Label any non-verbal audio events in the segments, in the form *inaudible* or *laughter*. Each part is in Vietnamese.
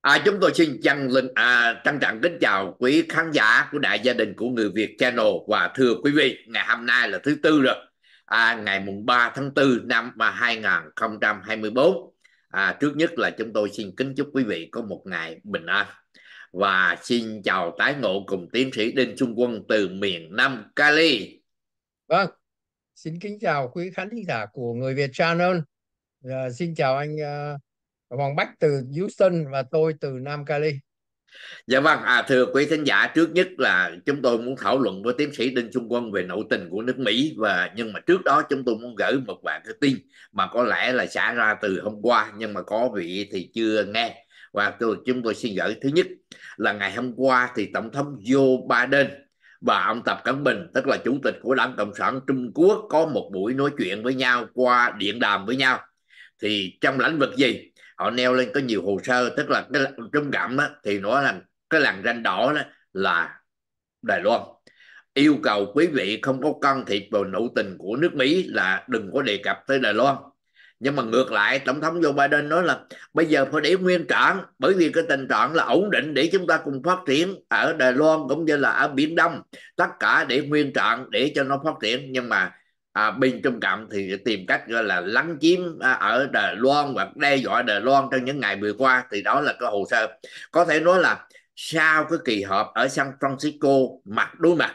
À, chúng tôi xin chân linh à, trân trọng kính chào quý khán giả của đại gia đình của người Việt Channel và thưa quý vị ngày hôm nay là thứ tư rồi à, ngày mùng 3 tháng 4 năm 2024 à, à, trước nhất là chúng tôi xin kính chúc quý vị có một ngày bình an và xin chào tái ngộ cùng tiến sĩ Đinh Trung Quân từ miền Nam Cali vâng xin kính chào quý khán giả của người Việt Channel à, xin chào anh uh Hoàng Bách từ Houston và tôi từ Nam Cali. Dạ vâng, à, thưa quý khán giả, trước nhất là chúng tôi muốn thảo luận với tiến sĩ Đinh Trung Quân về nội tình của nước Mỹ và nhưng mà trước đó chúng tôi muốn gửi một bạn cái tin mà có lẽ là xả ra từ hôm qua nhưng mà có vị thì chưa nghe và tôi, chúng tôi xin gửi thứ nhất là ngày hôm qua thì Tổng thống Joe Biden và ông Tập Cận Bình tức là Chủ tịch của Đảng Cộng sản Trung Quốc có một buổi nói chuyện với nhau qua điện đàm với nhau thì trong lĩnh vực gì họ neo lên có nhiều hồ sơ tức là cái trung cảm á, thì nó là cái làn ranh đỏ đó là Đài Loan yêu cầu quý vị không có can thiệp vào nội tình của nước Mỹ là đừng có đề cập tới Đài Loan nhưng mà ngược lại tổng thống Joe Biden nói là bây giờ phải để nguyên trạng bởi vì cái tình trạng là ổn định để chúng ta cùng phát triển ở Đài Loan cũng như là ở Biển Đông tất cả để nguyên trạng để cho nó phát triển nhưng mà à, bên trung cộng thì tìm cách gọi là lấn chiếm à, ở Đài Loan hoặc đe dọa Đài Loan trong những ngày vừa qua thì đó là cái hồ sơ có thể nói là sau cái kỳ họp ở San Francisco mặt đối mặt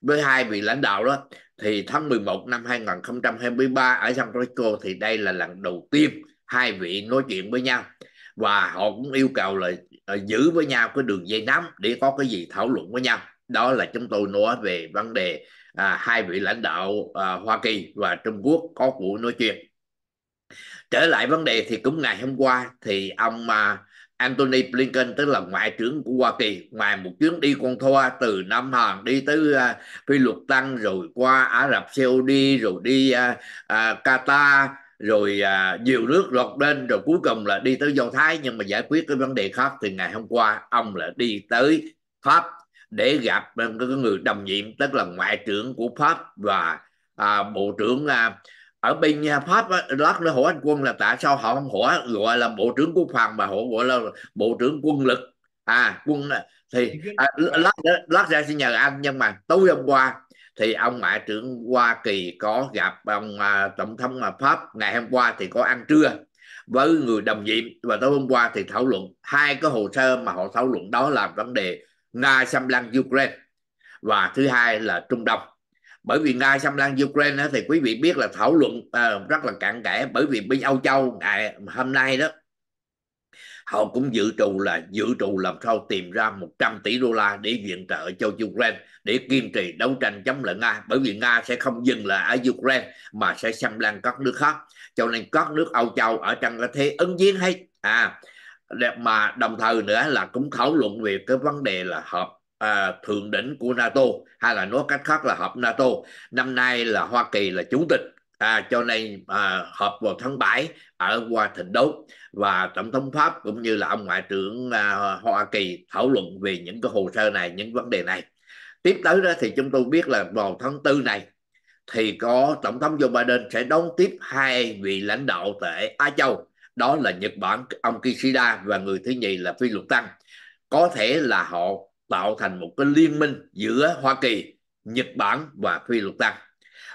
với hai vị lãnh đạo đó thì tháng 11 năm 2023 ở San Francisco thì đây là lần đầu tiên hai vị nói chuyện với nhau và họ cũng yêu cầu là à, giữ với nhau cái đường dây nóng để có cái gì thảo luận với nhau đó là chúng tôi nói về vấn đề à, hai vị lãnh đạo à, Hoa Kỳ và Trung Quốc có cuộc nói chuyện trở lại vấn đề thì cũng ngày hôm qua thì ông à, Anthony Blinken tức là ngoại trưởng của Hoa Kỳ ngoài một chuyến đi con thoa từ Nam Hàn đi tới uh, Phi Luật Tăng rồi qua Ả Rập Saudi rồi đi uh, uh, Qatar rồi uh, nhiều nước lọt lên rồi cuối cùng là đi tới Do Thái nhưng mà giải quyết cái vấn đề khác thì ngày hôm qua ông là đi tới Pháp để gặp ờ, người đồng nhiệm tức là ngoại trưởng của pháp và à, bộ trưởng à, ở bên à, pháp lát nữa hỏi anh quân là tại sao họ không hỏi gọi là bộ trưởng quốc phòng mà họ gọi là bộ trưởng quân lực à quân à, thì à, lát lát ra xin nhờ anh nhưng mà tối hôm qua thì ông ngoại trưởng hoa kỳ có gặp ông à, tổng thống pháp ngày hôm qua thì có ăn trưa với người đồng nhiệm và tối hôm qua thì thảo luận hai cái hồ sơ mà họ thảo luận đó là vấn đề Nga xâm lăng Ukraine và thứ hai là Trung Đông bởi vì Nga xâm lăng Ukraine thì quý vị biết là thảo luận ờ, rất là cạn kẽ bởi vì bên Âu Châu ngày hôm nay đó họ cũng dự trù là dự trù làm sao tìm ra 100 tỷ đô la để viện trợ cho Ukraine để kiên trì đấu tranh chống lại Nga bởi vì Nga sẽ không dừng lại ở Ukraine mà sẽ xâm lăng các nước khác cho nên các nước Âu Châu ở trong cái thế ứng viên hay à đẹp mà đồng thời nữa là cũng thảo luận về cái vấn đề là họp à, thượng đỉnh của NATO hay là nói cách khác là họp NATO năm nay là Hoa Kỳ là chủ tịch à, cho nên à, họp vào tháng 7 ở Washington đốt và tổng thống Pháp cũng như là ông ngoại trưởng à, Hoa Kỳ thảo luận về những cái hồ sơ này những vấn đề này tiếp tới đó thì chúng tôi biết là vào tháng tư này thì có tổng thống Joe Biden sẽ đón tiếp hai vị lãnh đạo tại Á Châu đó là Nhật Bản ông Kishida và người thứ nhì là Phi Luật Tăng có thể là họ tạo thành một cái liên minh giữa Hoa Kỳ Nhật Bản và Phi Luật Tăng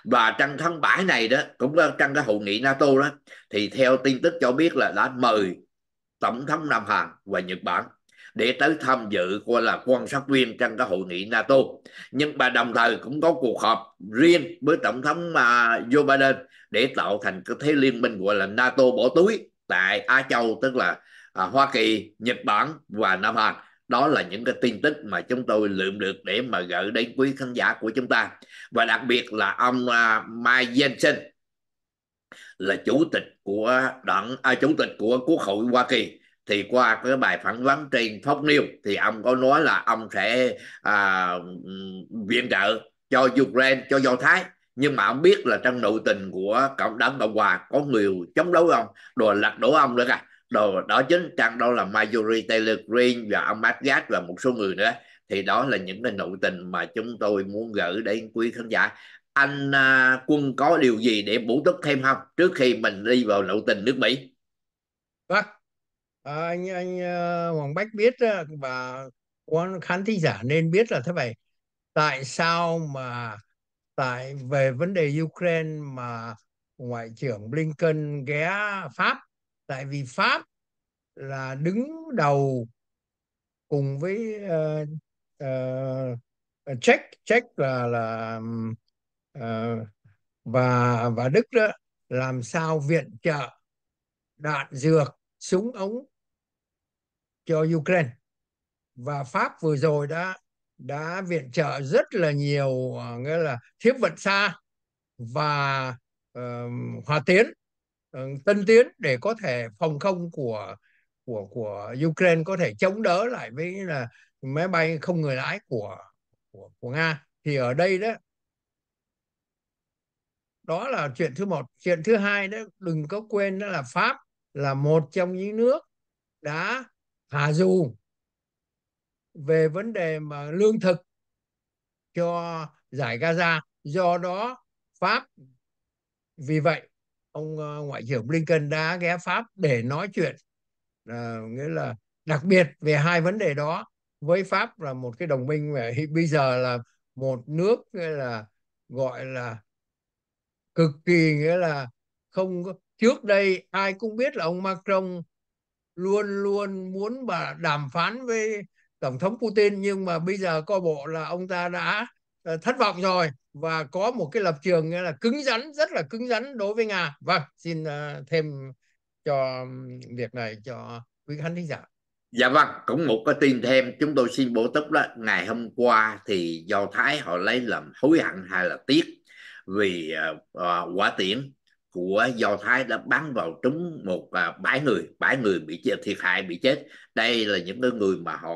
và trong thân bãi này đó cũng là trong cái hội nghị NATO đó thì theo tin tức cho biết là đã mời tổng thống Nam Hàn và Nhật Bản để tới tham dự qua là quan sát viên trong cái hội nghị NATO nhưng mà đồng thời cũng có cuộc họp riêng với tổng thống uh, Joe Biden để tạo thành cái thế liên minh gọi là NATO bỏ túi tại Á Châu tức là à, Hoa Kỳ, Nhật Bản và Nam Hàn. Đó là những cái tin tức mà chúng tôi lượm được để mà gửi đến quý khán giả của chúng ta. Và đặc biệt là ông uh, Mike Jensen là chủ tịch của đảng à, chủ tịch của Quốc hội Hoa Kỳ thì qua cái bài phỏng vấn trên Fox News thì ông có nói là ông sẽ à, viện trợ cho Ukraine cho Do Thái nhưng mà ông biết là trong nội tình của cộng đảng cộng hòa có người chống đối ông đồ lật đổ ông nữa cả đồ đó chính trang đâu là Marjorie Taylor Greene và ông Margaret và một số người nữa thì đó là những cái nội tình mà chúng tôi muốn gửi đến quý khán giả anh à, quân có điều gì để bổ túc thêm không trước khi mình đi vào nội tình nước Mỹ vâng à, anh anh à, Hoàng Bách biết à, và quan khán thính giả nên biết là thế này tại sao mà tại về vấn đề Ukraine mà ngoại trưởng Blinken ghé Pháp tại vì Pháp là đứng đầu cùng với uh, uh, Czech Czech là là uh, và và Đức đó làm sao viện trợ đạn dược súng ống cho Ukraine và Pháp vừa rồi đã đã viện trợ rất là nhiều ờ, nghĩa là thiếp vận xa và uh, hòa tiến uh, tân tiến để có thể phòng không của của của Ukraine có thể chống đỡ lại với là máy bay không người lái của của của Nga thì ở đây đó đó là chuyện thứ một chuyện thứ hai đó đừng có quên đó là Pháp là một trong những nước đã hạ dù về vấn đề mà lương thực cho giải Gaza. Do đó Pháp vì vậy ông ờ, ngoại trưởng Blinken đã ghé Pháp để nói chuyện à, nghĩa là đặc biệt về hai vấn đề đó với Pháp là một cái đồng minh mà bây giờ là một nước là gọi là cực kỳ nghĩa là không trước đây ai cũng biết là ông Macron luôn luôn muốn bà đàm phán với tổng thống Putin nhưng mà bây giờ coi bộ là ông ta đã ờ, thất vọng rồi và có một cái lập trường nghĩa là cứng rắn rất là cứng rắn đối với Nga. Vâng, xin ờ, thêm cho việc này cho quý khán thính giả. Dạ vâng, cũng một cái tin thêm chúng tôi xin bổ túc là ngày hôm qua thì Do Thái họ lấy làm hối hận hay là tiếc vì uh, quả tiễn của do thái đã bắn vào trúng một à, bãi người bãi người bị thiệt hại bị chết đây là những cái người mà họ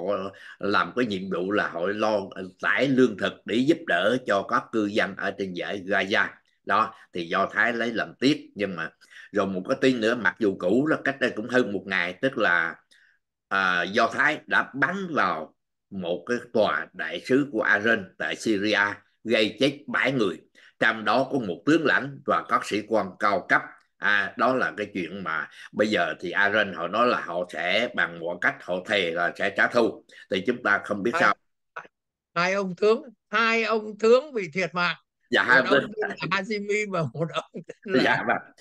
làm cái nhiệm vụ là họ lo tải lương thực để giúp đỡ cho các cư dân ở trên giải gaza đó thì do thái lấy làm tiếc nhưng mà rồi một cái tin nữa mặc dù cũ là cách đây cũng hơn một ngày tức là à, do thái đã bắn vào một cái tòa đại sứ của Iran tại Syria gây chết bảy người trong đó có một tướng lãnh và các sĩ quan cao cấp à, đó là cái chuyện mà bây giờ thì Aaron họ nói là họ sẽ bằng mọi cách họ thề là sẽ trả thù thì chúng ta không biết hai, sao hai ông tướng hai ông tướng bị thiệt mạng dạ hai ông tên Hazimi và một ông là dạ vâng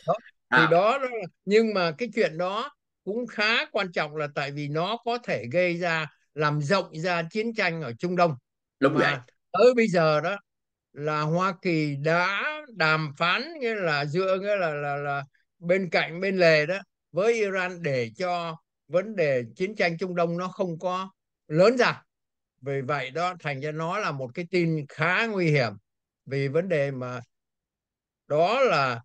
À. thì đó, đó là... nhưng mà cái chuyện đó cũng khá quan trọng là tại vì nó có thể gây ra làm rộng ra chiến tranh ở Trung Đông đúng mà vậy tới bây giờ đó là Hoa Kỳ đã đàm phán nghĩa là dựa nghĩa là là là bên cạnh bên lề đó với Iran để cho vấn đề chiến tranh Trung Đông nó không có lớn ra vì vậy đó thành ra nó là một cái tin khá nguy hiểm vì vấn đề mà đó là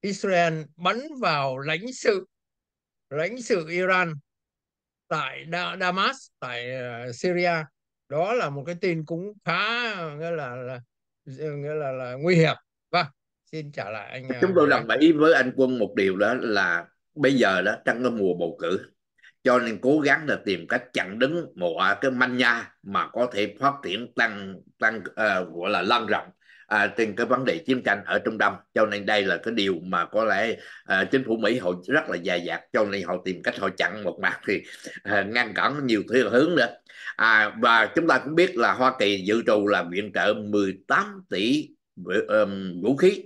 Israel bắn vào lãnh sự lãnh sự Iran tại Damas tại ờ, Syria đó là một cái tin cũng khá nghĩa là là nghĩa là là nguy hiểm vâng xin trả lại anh chúng à, tôi đồng ý với anh quân một điều đó là bây giờ đó đang có mùa bầu cử cho nên cố gắng là tìm cách chặn đứng một cái manh nha mà có thể phát triển tăng tăng uh, gọi là lan rộng à, trên cái vấn đề chiến tranh ở Trung Đông cho nên đây là cái điều mà có lẽ à, chính phủ Mỹ họ rất là dài dạt cho nên họ tìm cách họ chặn một mặt thì à, ngăn cản nhiều thứ hướng nữa à, và chúng ta cũng biết là Hoa Kỳ dự trù là viện trợ 18 tỷ vũ khí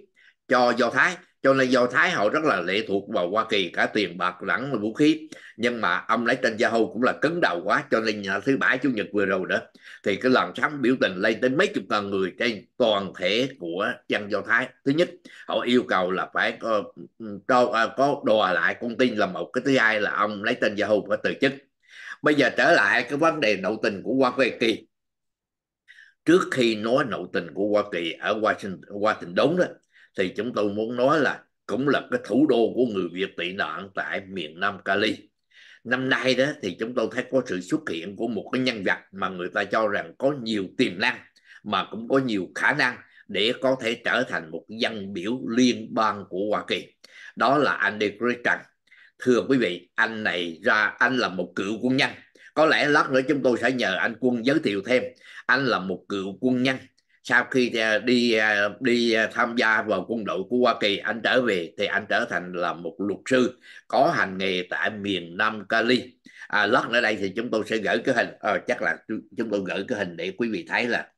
cho Do Thái cho nên do thái họ rất là lệ thuộc vào hoa kỳ cả tiền bạc lẫn vũ khí nhưng mà ông lấy trên Hầu cũng là cứng đầu quá cho nên thứ bảy chủ nhật vừa rồi đó thì cái làn sóng biểu tình lên đến mấy chục ngàn người trên toàn thể của dân do thái thứ nhất họ yêu cầu là phải có, có, à, có đòi lại con tin là một cái thứ hai là ông lấy tên gia hùng phải từ chức bây giờ trở lại cái vấn đề nội tình của hoa kỳ trước khi nói nội tình của hoa kỳ ở washington washington đó thì chúng tôi muốn nói là cũng là cái thủ đô của người việt tị nạn tại miền nam cali năm nay đó thì chúng tôi thấy có sự xuất hiện của một cái nhân vật mà người ta cho rằng có nhiều tiềm năng mà cũng có nhiều khả năng để có thể trở thành một dân biểu liên bang của Hoa Kỳ đó là Andy Creighton thưa quý vị anh này ra anh là một cựu quân nhân có lẽ lát nữa chúng tôi sẽ nhờ anh quân giới thiệu thêm anh là một cựu quân nhân sau khi à, đi à, đi à, tham gia vào quân đội của Hoa Kỳ anh trở về thì anh trở thành là một luật sư có hành nghề tại miền Nam Cali à, lót ở đây thì chúng tôi sẽ gửi cái hình à, chắc là chúng tôi gửi cái hình để quý vị thấy là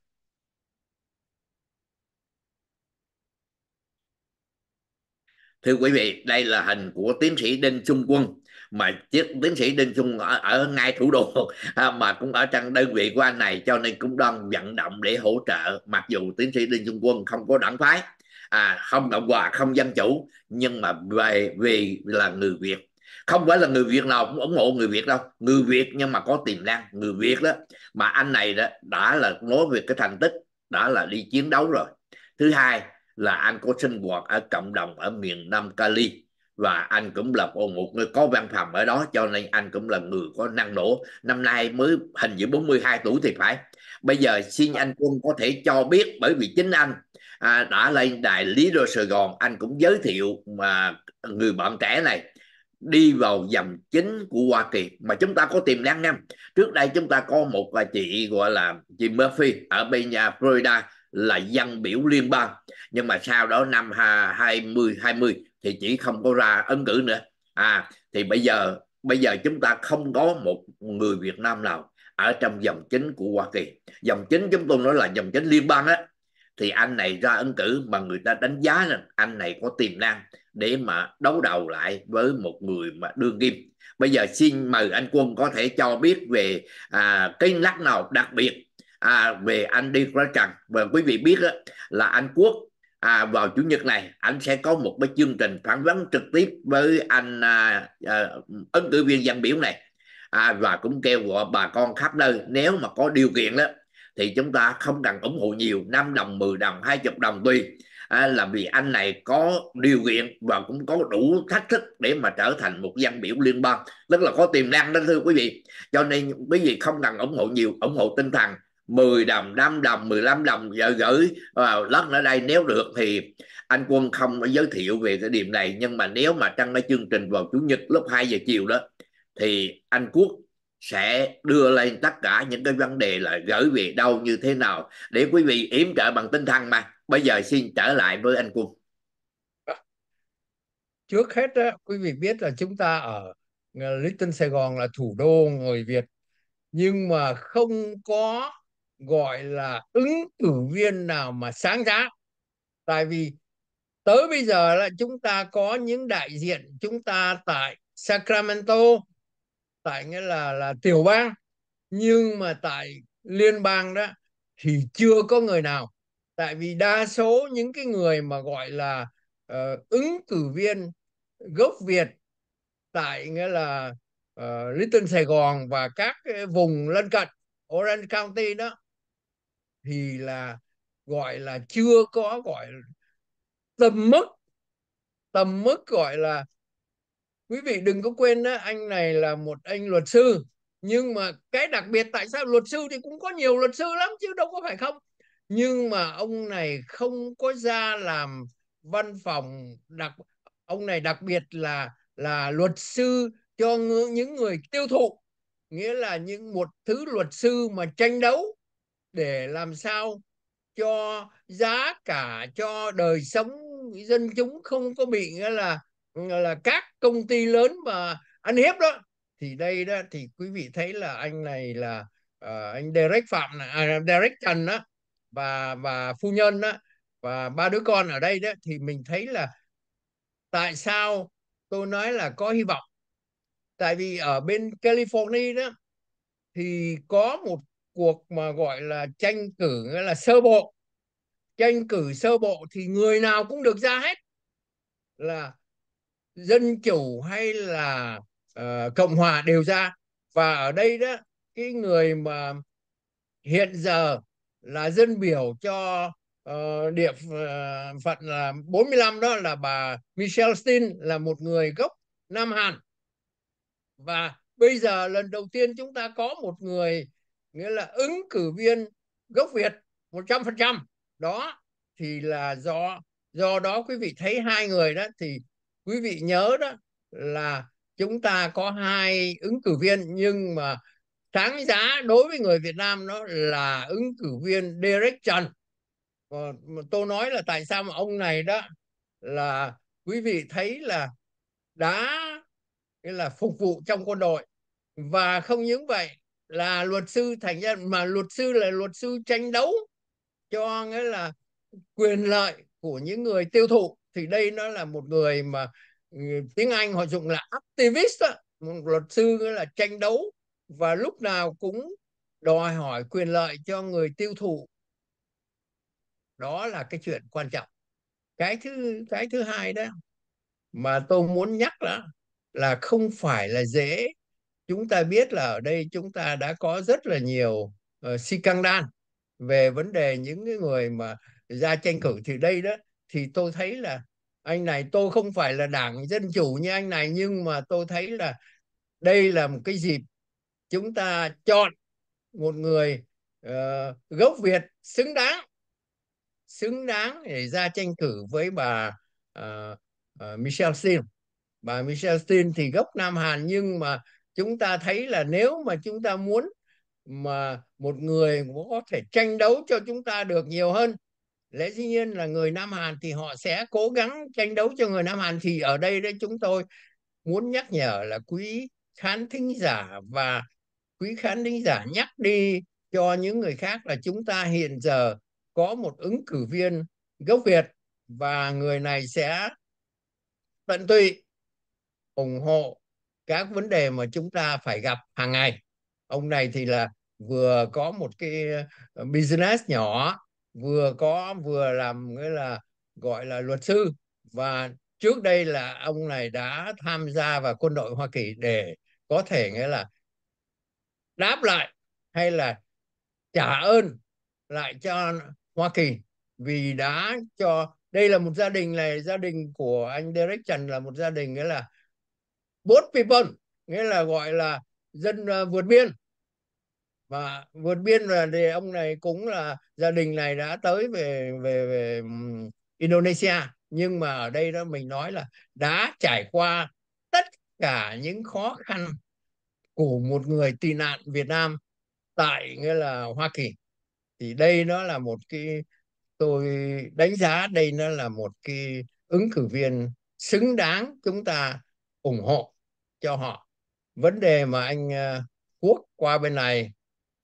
thưa quý vị đây là hình của tiến sĩ Đinh Trung Quân mà chiếc tiến sĩ đinh xuân ở, ở ngay thủ đô *laughs* à, mà cũng ở trong đơn vị của anh này cho nên cũng đang vận động để hỗ trợ mặc dù tiến sĩ đinh xuân quân không có đảng phái à, không cộng hòa không dân chủ nhưng mà về vì là người việt không phải là người Việt nào cũng ủng hộ người Việt đâu người Việt nhưng mà có tiềm năng người Việt đó mà anh này đó đã là nói về cái thành tích đã là đi chiến đấu rồi thứ hai là anh có sinh hoạt ở cộng đồng ở miền Nam Cali và anh cũng là một người có văn phòng ở đó cho nên anh cũng là người có năng nổ năm nay mới hình như 42 tuổi thì phải bây giờ xin anh quân có thể cho biết bởi vì chính anh à, đã lên đài lý đô sài gòn anh cũng giới thiệu mà người bạn trẻ này đi vào dòng chính của Hoa Kỳ mà chúng ta có tiềm năng em trước đây chúng ta có một chị gọi là chị Murphy ở bên nhà Florida là dân biểu liên bang nhưng mà sau đó năm 2020 thì chỉ không có ra ứng cử nữa à thì bây giờ bây giờ chúng ta không có một người Việt Nam nào ở trong dòng chính của Hoa Kỳ dòng chính chúng tôi nói là dòng chính liên bang á thì anh này ra ứng cử mà người ta đánh giá rằng anh này có tiềm năng để mà đấu đầu lại với một người mà đương kim bây giờ xin mời anh quân có thể cho biết về à, cái lắc nào đặc biệt à, về anh đi ra trần và quý vị biết đó, là anh quốc à, vào chủ nhật này anh sẽ có một cái chương trình phỏng vấn trực tiếp với anh à, à, ứng cử viên dân biểu này à, và cũng kêu gọi bà con khắp nơi nếu mà có điều kiện đó thì chúng ta không cần ủng hộ nhiều 5 đồng 10 đồng 20 đồng tùy à, là vì anh này có điều kiện và cũng có đủ thách thức để mà trở thành một dân biểu liên bang rất là có tiềm năng đó thưa quý vị cho nên quý vị không cần ủng hộ nhiều ủng hộ tinh thần 10 đồng 5 đồng 15 đồng giờ gửi vào lót ở đây nếu được thì anh quân không giới thiệu về cái điểm này nhưng mà nếu mà trong cái chương trình vào chủ nhật lúc 2 giờ chiều đó thì anh quốc sẽ đưa lên tất cả những cái vấn đề là gửi về đâu như thế nào để quý vị yếm trợ bằng tinh thần mà bây giờ xin trở lại với anh quân trước hết đó, quý vị biết là chúng ta ở ờ, Little Sài Gòn là thủ đô người Việt nhưng mà không có gọi là ứng cử viên nào mà sáng giá tại vì tới bây giờ là chúng ta có những đại diện chúng ta tại Sacramento tại nghĩa là là tiểu bang nhưng mà tại liên bang đó thì chưa có người nào tại vì đa số những cái người mà gọi là uh, ứng cử viên gốc Việt tại nghĩa là uh, Little Sài Gòn và các vùng lân cận Orange County đó thì là gọi là chưa có gọi tầm mức tầm mức gọi là quý vị đừng có quên đó anh này là một anh luật sư nhưng mà cái đặc biệt tại sao luật sư thì cũng có nhiều luật sư lắm chứ đâu có phải không nhưng mà ông này không có ra làm văn phòng đặc ông này đặc biệt là là luật sư cho những người tiêu thụ nghĩa là những một thứ luật sư mà tranh đấu để làm sao cho giá cả cho đời sống dân chúng không có bị nghĩa là là các công ty lớn mà ăn hiếp đó thì đây đó thì quý vị thấy là anh này là uh, anh Derek Phạm à, Derek Trần đó và và phu nhân đó và ba đứa con ở đây đó thì mình thấy là tại sao tôi nói là có hy vọng tại vì ở bên California đó thì có một cuộc mà gọi là tranh cử nghĩa là sơ bộ tranh cử sơ bộ thì người nào cũng được ra hết là dân chủ hay là uh, cộng hòa đều ra và ở đây đó cái người mà hiện giờ là dân biểu cho uh, địa ờ, phận là 45 đó là bà Michelle Stein là một người gốc Nam Hàn và bây giờ lần đầu tiên chúng ta có một người nghĩa là ứng cử viên gốc Việt 100% đó thì là do do đó quý vị thấy hai người đó thì quý vị nhớ đó là chúng ta có hai ứng cử viên nhưng mà sáng giá đối với người Việt Nam nó là ứng cử viên Derek Trần ờ, tôi nói là tại sao mà ông này đó là quý vị thấy là đã là phục vụ trong quân đội và không những vậy là luật sư thành ra mà luật sư là luật sư tranh đấu cho nghĩa là quyền lợi của những người tiêu thụ thì đây nó là một người mà ừ, tiếng Anh họ dùng là activist đó. một luật sư nghĩa là tranh đấu và lúc nào cũng đòi hỏi quyền lợi cho người tiêu thụ đó là cái chuyện quan trọng cái thứ cái thứ hai đó mà tôi muốn nhắc đó là không phải là dễ chúng ta biết là ở đây chúng ta đã có rất là nhiều uh, đan về vấn đề những cái người mà ra tranh cử thì đây đó thì tôi thấy là anh này tôi không phải là đảng dân chủ như anh này nhưng mà tôi thấy là đây là một cái dịp chúng ta chọn một người uh, gốc Việt xứng đáng xứng đáng để ra tranh cử với bà uh, uh, Michelle Steele bà Michelle Steele thì gốc Nam Hàn nhưng mà chúng ta thấy là nếu mà chúng ta muốn mà một người có thể tranh đấu cho chúng ta được nhiều hơn lẽ dĩ nhiên là người Nam Hàn thì họ sẽ cố gắng tranh đấu cho người Nam Hàn thì ở đây đấy chúng tôi muốn nhắc nhở là quý khán thính giả và quý khán thính giả nhắc đi cho những người khác là chúng ta hiện giờ có một ứng cử viên gốc Việt và người này sẽ tận tụy ủng hộ các vấn đề mà chúng ta phải gặp hàng ngày ông này thì là vừa có một cái ờ, business nhỏ vừa có vừa làm nghĩa là gọi là luật sư và trước đây là ông này đã tham gia vào quân đội Hoa Kỳ để có thể nghĩa là đáp lại hay là trả ơn lại cho Hoa Kỳ vì đã cho đây là một gia đình này gia đình của anh Derek Trần là một gia đình nghĩa là bốn people nghĩa là gọi là dân ờ, vượt biên và vượt biên là thì ông này cũng là gia đình này đã tới về về về Indonesia nhưng mà ở đây đó mình nói là đã trải qua tất cả những khó khăn của một người tị nạn Việt Nam tại nghĩa là Hoa Kỳ thì đây nó là một cái tôi đánh giá đây nó là một cái ứng cử viên xứng đáng chúng ta ủng hộ cho họ vấn đề mà anh ờ, quốc qua bên này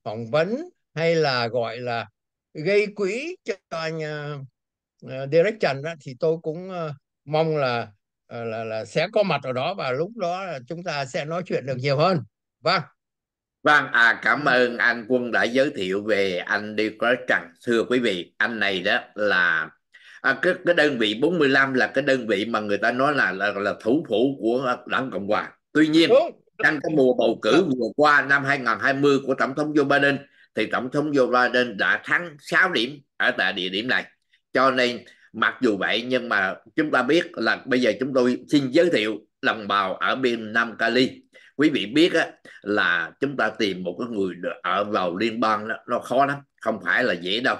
phỏng vấn hay là gọi là gây quỹ cho anh ờ, ờ, Derek Trần đó, thì tôi cũng mong là là là sẽ có mặt ở đó và lúc đó chúng ta sẽ nói chuyện được nhiều hơn. Vâng. Vâng, à, cảm ơn anh Quân đã giới thiệu về anh Derek Trần. Thưa quý vị, anh này đó là à, cái cái đơn vị 45 là cái đơn vị mà người ta nói là là, là thủ phủ của đảng cộng hòa tuy nhiên trong cái mùa bầu cử vừa qua năm 2020 của tổng thống Joe Biden thì tổng thống Joe Biden đã thắng 6 điểm ở tại địa điểm này cho nên mặc dù vậy nhưng mà chúng ta biết là bây giờ chúng tôi xin giới thiệu đồng bào ở bên Nam Cali quý vị biết á, là chúng ta tìm một cái người ở vào liên bang đó, nó khó lắm không phải là dễ đâu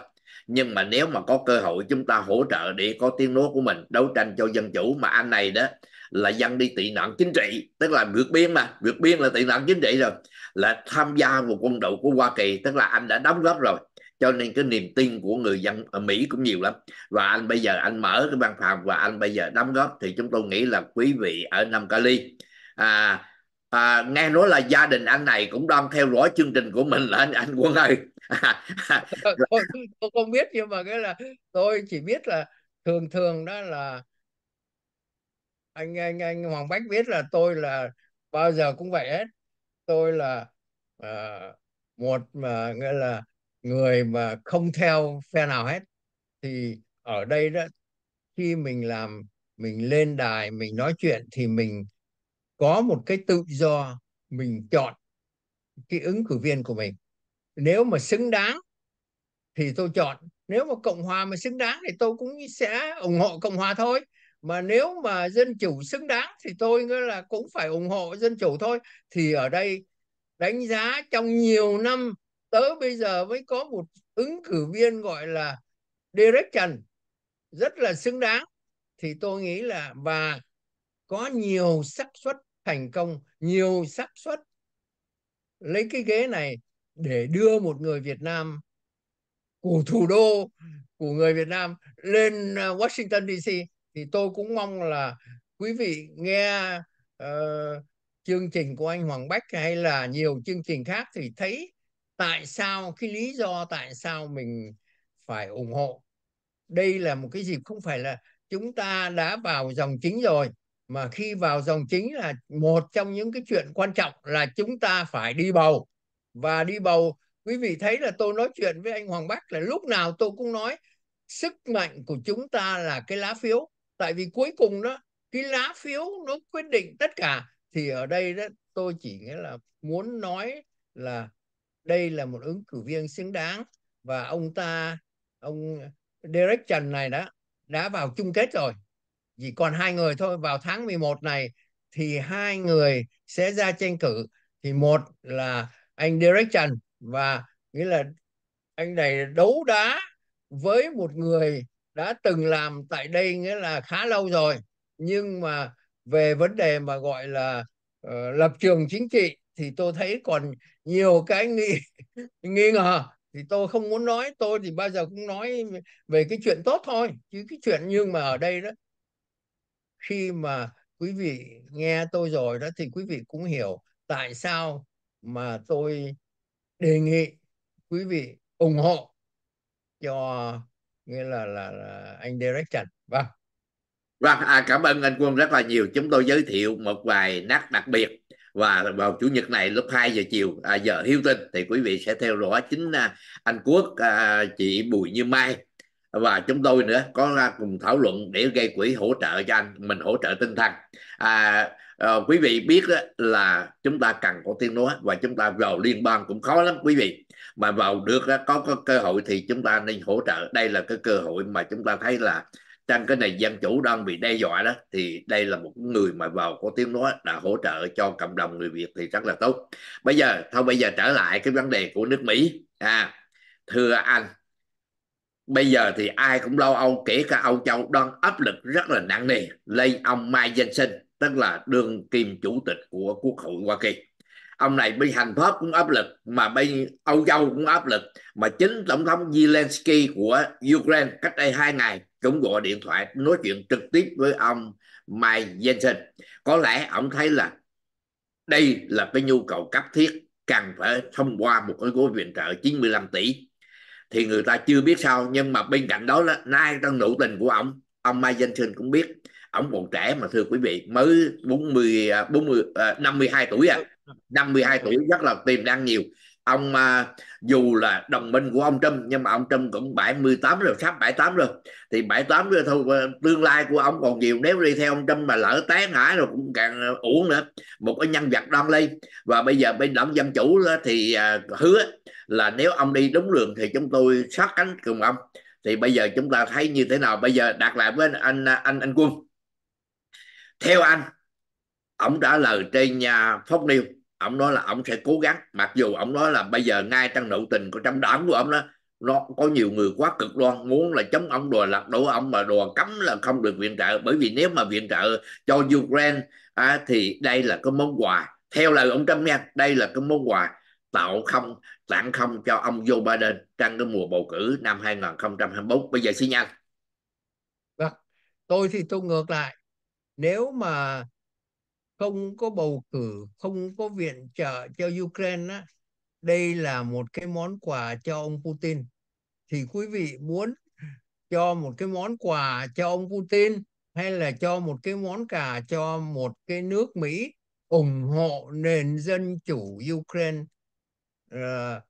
nhưng mà nếu mà có cơ hội chúng ta hỗ trợ để có tiếng nói của mình đấu tranh cho dân chủ mà anh này đó là dân đi tị nạn chính trị tức là vượt biên mà vượt biên là tị nạn chính trị rồi là tham gia vào quân đội của Hoa Kỳ tức là anh đã đóng góp rồi cho nên cái niềm tin của người dân ở Mỹ cũng nhiều lắm và anh bây giờ anh mở cái văn phòng và anh bây giờ đóng góp thì chúng tôi nghĩ là quý vị ở Nam Cali à, à, nghe nói là gia đình anh này cũng đang theo dõi chương trình của mình là anh, anh Quân ơi *laughs* tôi, tôi không biết nhưng mà cái là tôi chỉ biết là thường thường đó là anh anh anh Hoàng Bách biết là tôi là bao giờ cũng vậy hết tôi là uh, một mà nghĩa là người mà không theo phe nào hết thì ở đây đó khi mình làm mình lên đài mình nói chuyện thì mình có một cái tự do mình chọn cái ứng cử viên của mình nếu mà xứng đáng thì tôi chọn nếu mà cộng hòa mà xứng đáng thì tôi cũng sẽ ủng hộ cộng hòa thôi mà nếu mà dân chủ xứng đáng thì tôi là cũng phải ủng hộ dân chủ thôi thì ở đây đánh giá trong nhiều năm tới bây giờ mới có một ứng cử viên gọi là Derek Trần rất là xứng đáng thì tôi nghĩ là và có nhiều xác suất thành công nhiều xác suất lấy cái ghế này để đưa một người Việt Nam của thủ đô của người Việt Nam lên à, Washington DC thì tôi cũng mong là quý vị nghe uh, chương trình của anh Hoàng Bách hay là nhiều chương trình khác thì thấy tại sao cái lý do tại sao mình phải ủng hộ đây là một cái dịp không phải là chúng ta đã vào dòng chính rồi mà khi vào dòng chính là một trong những cái chuyện quan trọng là chúng ta phải đi bầu và đi bầu quý vị thấy là tôi nói chuyện với anh Hoàng Bắc là lúc nào tôi cũng nói sức mạnh của chúng ta là cái lá phiếu tại vì cuối cùng đó cái lá phiếu nó quyết định tất cả thì ở đây đó tôi chỉ nghĩa là muốn nói là đây là một ứng cử viên xứng đáng và ông ta ông Derek Trần này đã đã vào chung kết rồi chỉ còn hai người thôi vào tháng 11 này thì hai người sẽ ra tranh cử thì một là anh Derek Trần và nghĩa là anh này đấu đá với một người đã từng làm tại đây nghĩa là khá lâu rồi nhưng mà về vấn đề mà gọi là uh, lập trường chính trị thì tôi thấy còn nhiều cái nghi *laughs* nghi ngờ thì tôi không muốn nói tôi thì bao giờ cũng nói về cái chuyện tốt thôi chứ cái chuyện nhưng mà ở đây đó khi mà quý vị nghe tôi rồi đó thì quý vị cũng hiểu tại sao mà tôi đề nghị quý vị ủng hộ cho nghĩa là là, là anh Derek Trần vâng vâng à, cảm ơn anh Quân rất là nhiều chúng tôi giới thiệu một vài nát đặc biệt và vào chủ nhật này lúc 2 giờ chiều à, giờ hiếu tinh thì quý vị sẽ theo dõi chính à, anh Quốc à, chị Bùi Như Mai và chúng tôi nữa có à, cùng thảo luận để gây quỹ hỗ trợ cho anh mình hỗ trợ tinh thần à, à, quý vị biết đó, là chúng ta cần có tiếng nói và chúng ta vào liên bang cũng khó lắm quý vị mà vào được đó, có, có cơ hội thì chúng ta nên hỗ trợ đây là cái cơ hội mà chúng ta thấy là trong cái này dân chủ đang bị đe dọa đó thì đây là một người mà vào có tiếng nói đã hỗ trợ cho cộng đồng người Việt thì rất là tốt bây giờ thôi bây giờ trở lại cái vấn đề của nước Mỹ à thưa anh bây giờ thì ai cũng lo âu kể cả Âu Châu đang áp lực rất là nặng nề lây ông Mai Danh Sinh tức là đương kim chủ tịch của quốc hội hoa kỳ ông này bên hành pháp cũng áp lực mà bên âu châu cũng áp lực mà chính tổng thống zelensky của ukraine cách đây hai ngày cũng gọi điện thoại nói chuyện trực tiếp với ông mike jensen có lẽ ông thấy là đây là cái nhu cầu cấp thiết cần phải thông qua một cái gói viện trợ 95 tỷ thì người ta chưa biết sao nhưng mà bên cạnh đó là nay trong nụ tình của ông ông Mike Johnson cũng biết ổng còn trẻ mà thưa quý vị mới 40 40 52 tuổi à 52 tuổi rất là tiềm năng nhiều ông à, dù là đồng minh của ông Trump nhưng mà ông Trump cũng 78 rồi sắp 78 rồi thì 78 rồi thôi à, tương lai của ông còn nhiều nếu đi theo ông Trump mà lỡ té ngã rồi cũng càng à, uổng nữa một cái nhân vật đoan lây và bây giờ bên đảng dân chủ thì à, hứa là nếu ông đi đúng đường thì chúng tôi sát cánh cùng ông thì bây giờ chúng ta thấy như thế nào bây giờ đặt lại với anh anh à, anh, anh quân theo anh ông trả lời trên nhà phóc niêu ông nói là ông sẽ cố gắng mặc dù ông nói là bây giờ ngay trong nội tình của trong đảng của ông đó nó có nhiều người quá cực đoan muốn là chống ông đùa lật đổ ông mà đùa cấm là không được viện trợ bởi vì nếu mà viện trợ cho Ukraine à, thì đây là cái món quà theo lời ông Trump nha đây là cái món quà tạo không tặng không cho ông Joe Biden trong cái mùa bầu cử năm 2024 bây giờ xin nhanh vâng tôi thì tôi ngược lại nếu mà không có bầu cử không có viện trợ cho Ukraine á, đây là một cái món quà cho ông Putin thì quý vị muốn cho một cái món quà cho ông Putin hay là cho một cái món quà cho một cái nước Mỹ ủng hộ nền dân chủ Ukraine ờ,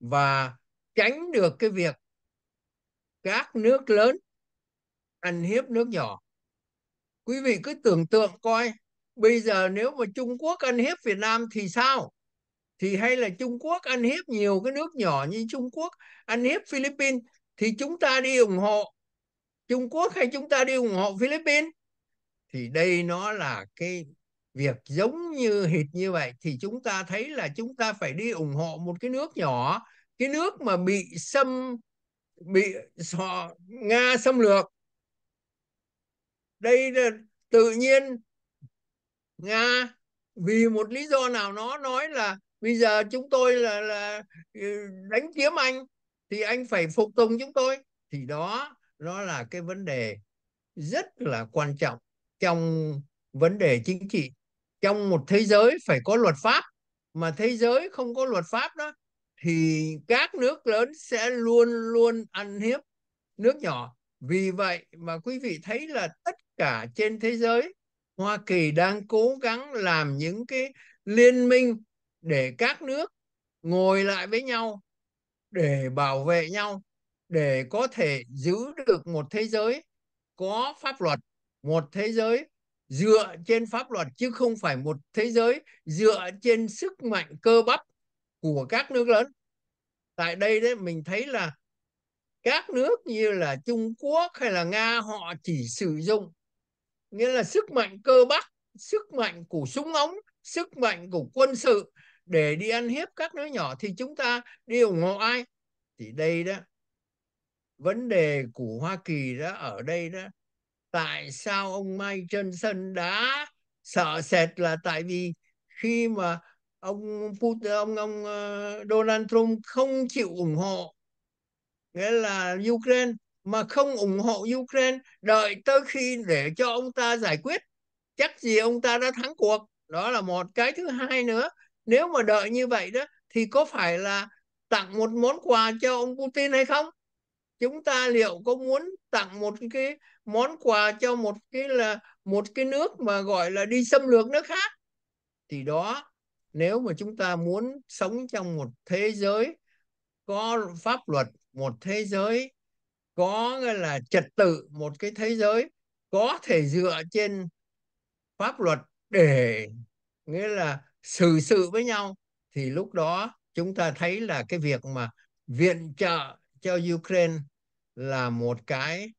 và tránh được cái việc các nước lớn ăn hiếp nước nhỏ quý vị cứ tưởng tượng coi bây giờ nếu mà Trung Quốc ăn hiếp Việt Nam thì sao thì hay là Trung Quốc ăn hiếp nhiều cái nước nhỏ như Trung Quốc ăn hiếp Philippines thì chúng ta đi ủng hộ Trung Quốc hay chúng ta đi ủng hộ Philippines thì đây nó là cái việc giống như hệt như vậy thì chúng ta thấy là chúng ta phải đi ủng hộ một cái nước nhỏ cái nước mà bị xâm bị họ nga xâm lược đây là tự nhiên nga vì một lý do nào nó nói là bây giờ chúng tôi là là ừ, đánh kiếm anh thì anh phải phục tùng chúng tôi thì đó nó là cái vấn đề rất là quan trọng trong vấn đề chính trị trong một thế giới phải có luật pháp mà thế giới không có luật pháp đó thì các nước lớn sẽ luôn luôn ăn hiếp nước nhỏ vì vậy mà quý vị thấy là tất cả trên thế giới Hoa Kỳ đang cố gắng làm những cái liên minh để các nước ngồi lại với nhau để bảo vệ nhau để có thể giữ được một thế giới có pháp luật một thế giới dựa trên pháp luật chứ không phải một thế giới dựa trên sức mạnh cơ bắp của các nước lớn tại đây đấy mình thấy là các nước như là Trung Quốc hay là Nga họ chỉ sử dụng nghĩa là sức mạnh cơ bắp sức mạnh của súng ống sức mạnh của quân sự để đi ăn hiếp các nước nhỏ thì chúng ta đi ủng hộ ai thì đây đó vấn đề của Hoa Kỳ đó ở đây đó tại sao ông Mike Johnson đã sợ sệt là tại vì khi mà ông Putin ông ông ờ, Donald Trump không chịu ủng hộ nghĩa là Ukraine mà không ủng hộ Ukraine đợi tới khi để cho ông ta giải quyết chắc gì ông ta đã thắng cuộc đó là một cái thứ hai nữa nếu mà đợi như vậy đó thì có phải là tặng một món quà cho ông Putin hay không chúng ta liệu có muốn tặng một cái món quà cho một cái là một cái nước mà gọi là đi xâm lược nước khác thì đó nếu mà chúng ta muốn sống trong một thế giới có pháp luật một thế giới có nghĩa là trật tự một cái thế giới có thể dựa trên pháp luật để nghĩa là xử sự với nhau thì lúc đó chúng ta thấy là cái việc mà viện trợ cho Ukraine là một cái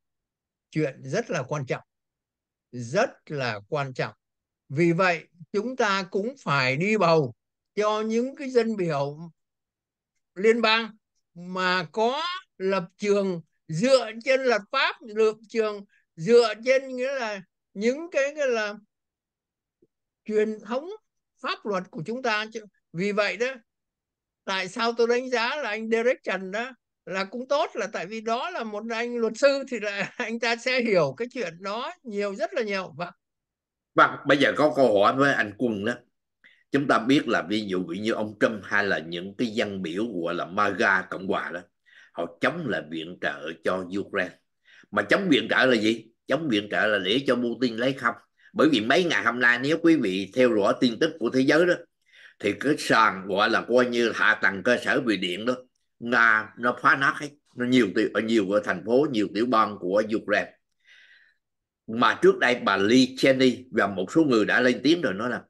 chuyện rất là quan trọng rất là quan trọng vì vậy chúng ta cũng phải đi bầu cho những cái dân biểu liên bang mà có lập trường dựa trên luật pháp lập trường dựa trên nghĩa là những cái, cái là truyền thống pháp luật của chúng ta vì vậy đó tại sao tôi đánh giá là anh Derek Trần đó là cũng tốt là tại vì đó là một anh luật sư thì là *laughs* anh ta sẽ hiểu cái chuyện đó nhiều rất là nhiều và vâng. và vâng, bây giờ có câu hỏi với anh Quân đó chúng ta biết là ví dụ như ông Trump hay là những cái dân biểu gọi là MAGA Cộng hòa đó họ chống là viện trợ cho Ukraine mà chống viện trợ là gì chống viện trợ là để cho Putin lấy không bởi vì mấy ngày hôm nay nếu quý vị theo dõi tin tức của thế giới đó thì cái sàn gọi là coi như hạ tầng cơ sở về điện đó nga nó phá nát hết nó nhiều ở nhiều ở thành phố nhiều tiểu bang của ukraine mà trước đây bà Lee Cheney và một số người đã lên tiếng rồi nói là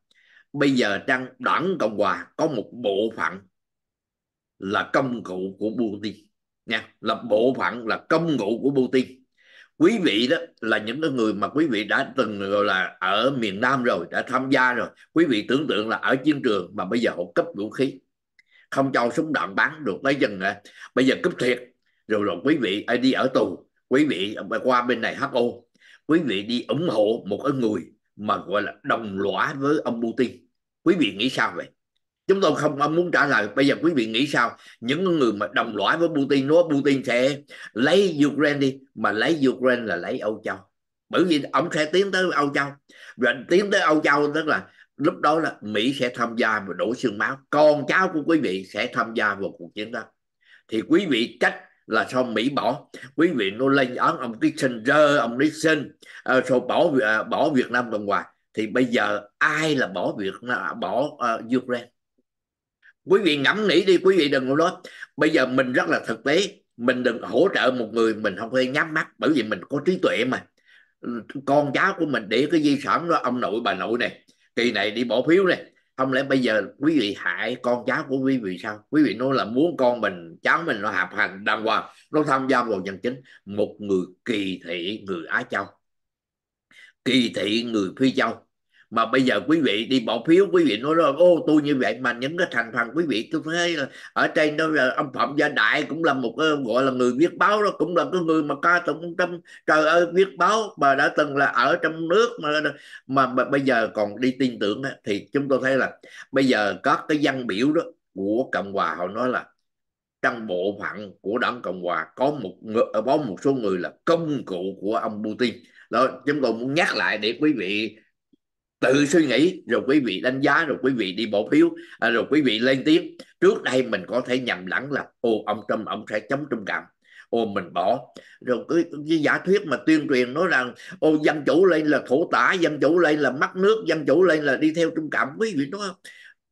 bây giờ đang đảng cộng hòa có một bộ phận là công cụ của Putin nha là bộ phận là công cụ của Putin quý vị đó là những cái người mà quý vị đã từng gọi là ở miền Nam rồi đã tham gia rồi quý vị tưởng tượng là ở chiến trường mà bây giờ họ cấp vũ khí không cho súng đạn bắn được lấy dân nữa bây giờ cấp thiệt rồi rồi quý vị ai đi ở tù quý vị qua bên này HO quý vị đi ủng hộ một cái người mà gọi là đồng lõa với ông Putin quý vị nghĩ sao vậy chúng tôi không muốn trả lời bây giờ quý vị nghĩ sao những người mà đồng loại với Putin nó Putin sẽ lấy Ukraine đi mà lấy Ukraine là lấy Âu Châu bởi vì ông sẽ tiến tới Âu Châu và tiến tới Âu Châu tức là lúc đó là Mỹ sẽ tham gia và đổ xương máu con cháu của quý vị sẽ tham gia vào cuộc chiến đó thì quý vị trách là sao Mỹ bỏ quý vị nó lên án ông Kissinger ông Nixon uh, rồi bỏ uh, bỏ Việt Nam Cộng Hòa thì bây giờ ai là bỏ việc bỏ uh, Ukraine quý vị ngẫm nghĩ đi quý vị đừng có nói bây giờ mình rất là thực tế mình đừng hỗ trợ một người mình không thể nhắm mắt bởi vì mình có trí tuệ mà con cháu của mình để cái di sản đó ông nội bà nội này kỳ này đi bỏ phiếu này không lẽ bây giờ quý vị hại con cháu của quý vị sao quý vị nói là muốn con mình cháu mình nó hợp hành đàng hoàng nó tham gia vào dân chính một người kỳ thị người á châu kỳ thị người phi châu mà bây giờ quý vị đi bỏ phiếu quý vị nói là ô tôi như vậy mà những cái thành phần quý vị tôi thấy là ở trên đó là ông phạm gia đại cũng là một cái gọi là người viết báo đó cũng là cái người mà ca tụng trong trời ơi viết báo mà đã từng là ở trong nước mà mà, mà bây giờ còn đi tin tưởng đó, thì chúng tôi thấy là bây giờ các cái văn biểu đó của cộng hòa họ nói là trong bộ phận của đảng cộng hòa có một có một số người là công cụ của ông putin đó chúng tôi muốn nhắc lại để quý vị tự suy nghĩ rồi quý vị đánh giá rồi quý vị đi bỏ phiếu à, rồi quý vị lên tiếng trước đây mình có thể nhầm lẫn là ô ông trump ông sẽ chống trung cảm ô mình bỏ rồi cái, cái giả thuyết mà tuyên truyền nói rằng ô dân chủ lên là thổ tả dân chủ lên là mắc nước dân chủ lên là đi theo trung cảm quý vị nói không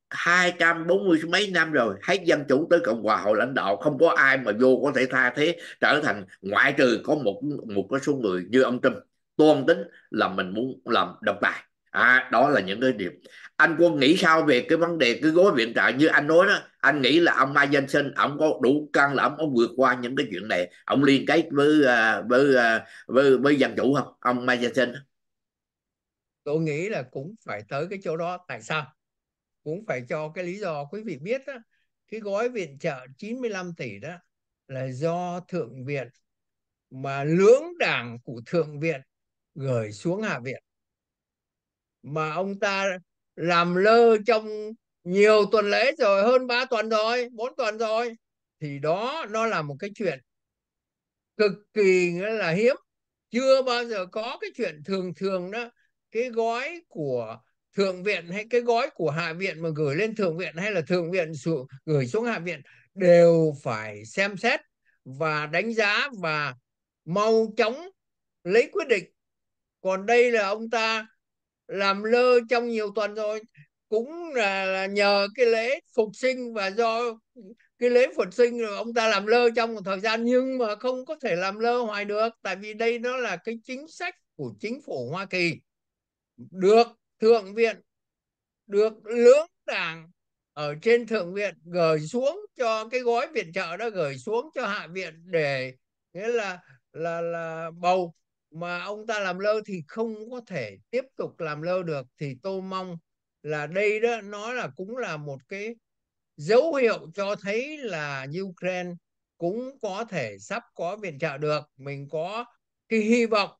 hai trăm bốn mươi mấy năm rồi hết dân chủ tới cộng hòa hồi lãnh đạo không có ai mà vô có thể tha thế trở thành ngoại trừ có một một cái số người như ông trump tôn tính là mình muốn làm độc tài à, đó là những cái điểm anh quân nghĩ sao về cái vấn đề cái gói viện trợ như anh nói đó anh nghĩ là ông Mai Danh Sinh ông có đủ căn là ông ông vượt qua những cái chuyện này ông liên kết với à, với à, với, với dân chủ không ông Mai Danh Sinh tôi nghĩ là cũng phải tới cái chỗ đó tại sao cũng phải cho cái lý do quý vị biết đó, cái gói viện trợ 95 tỷ đó là do thượng viện mà lưỡng đảng của thượng viện gửi xuống hạ viện mà ông ta làm lơ trong nhiều tuần lễ rồi hơn 3 tuần rồi 4 tuần rồi thì đó nó là một cái chuyện cực kỳ là hiếm chưa bao giờ có cái chuyện thường thường đó cái gói của thượng viện hay cái gói của hạ viện mà gửi lên thượng viện hay là thượng viện xuống, gửi xuống hạ viện đều phải xem xét và đánh giá và mau chóng lấy quyết định còn đây là ông ta làm lơ trong nhiều tuần rồi cũng là, là nhờ cái lễ phục sinh và do cái lễ phục sinh rồi ông ta làm lơ trong một thời gian nhưng mà không có thể làm lơ hoài được tại vì đây nó là cái chính sách của chính phủ Hoa Kỳ được thượng viện được lưỡng đảng ở trên thượng viện gửi xuống cho cái gói viện trợ đó gửi xuống cho hạ viện để nghĩa là là là bầu mà ông ta làm lơ thì không có thể tiếp tục làm lơ được thì tôi mong là đây đó nó là cũng là một cái dấu hiệu cho thấy là Ukraine cũng có thể sắp có viện trợ được mình có cái hy vọng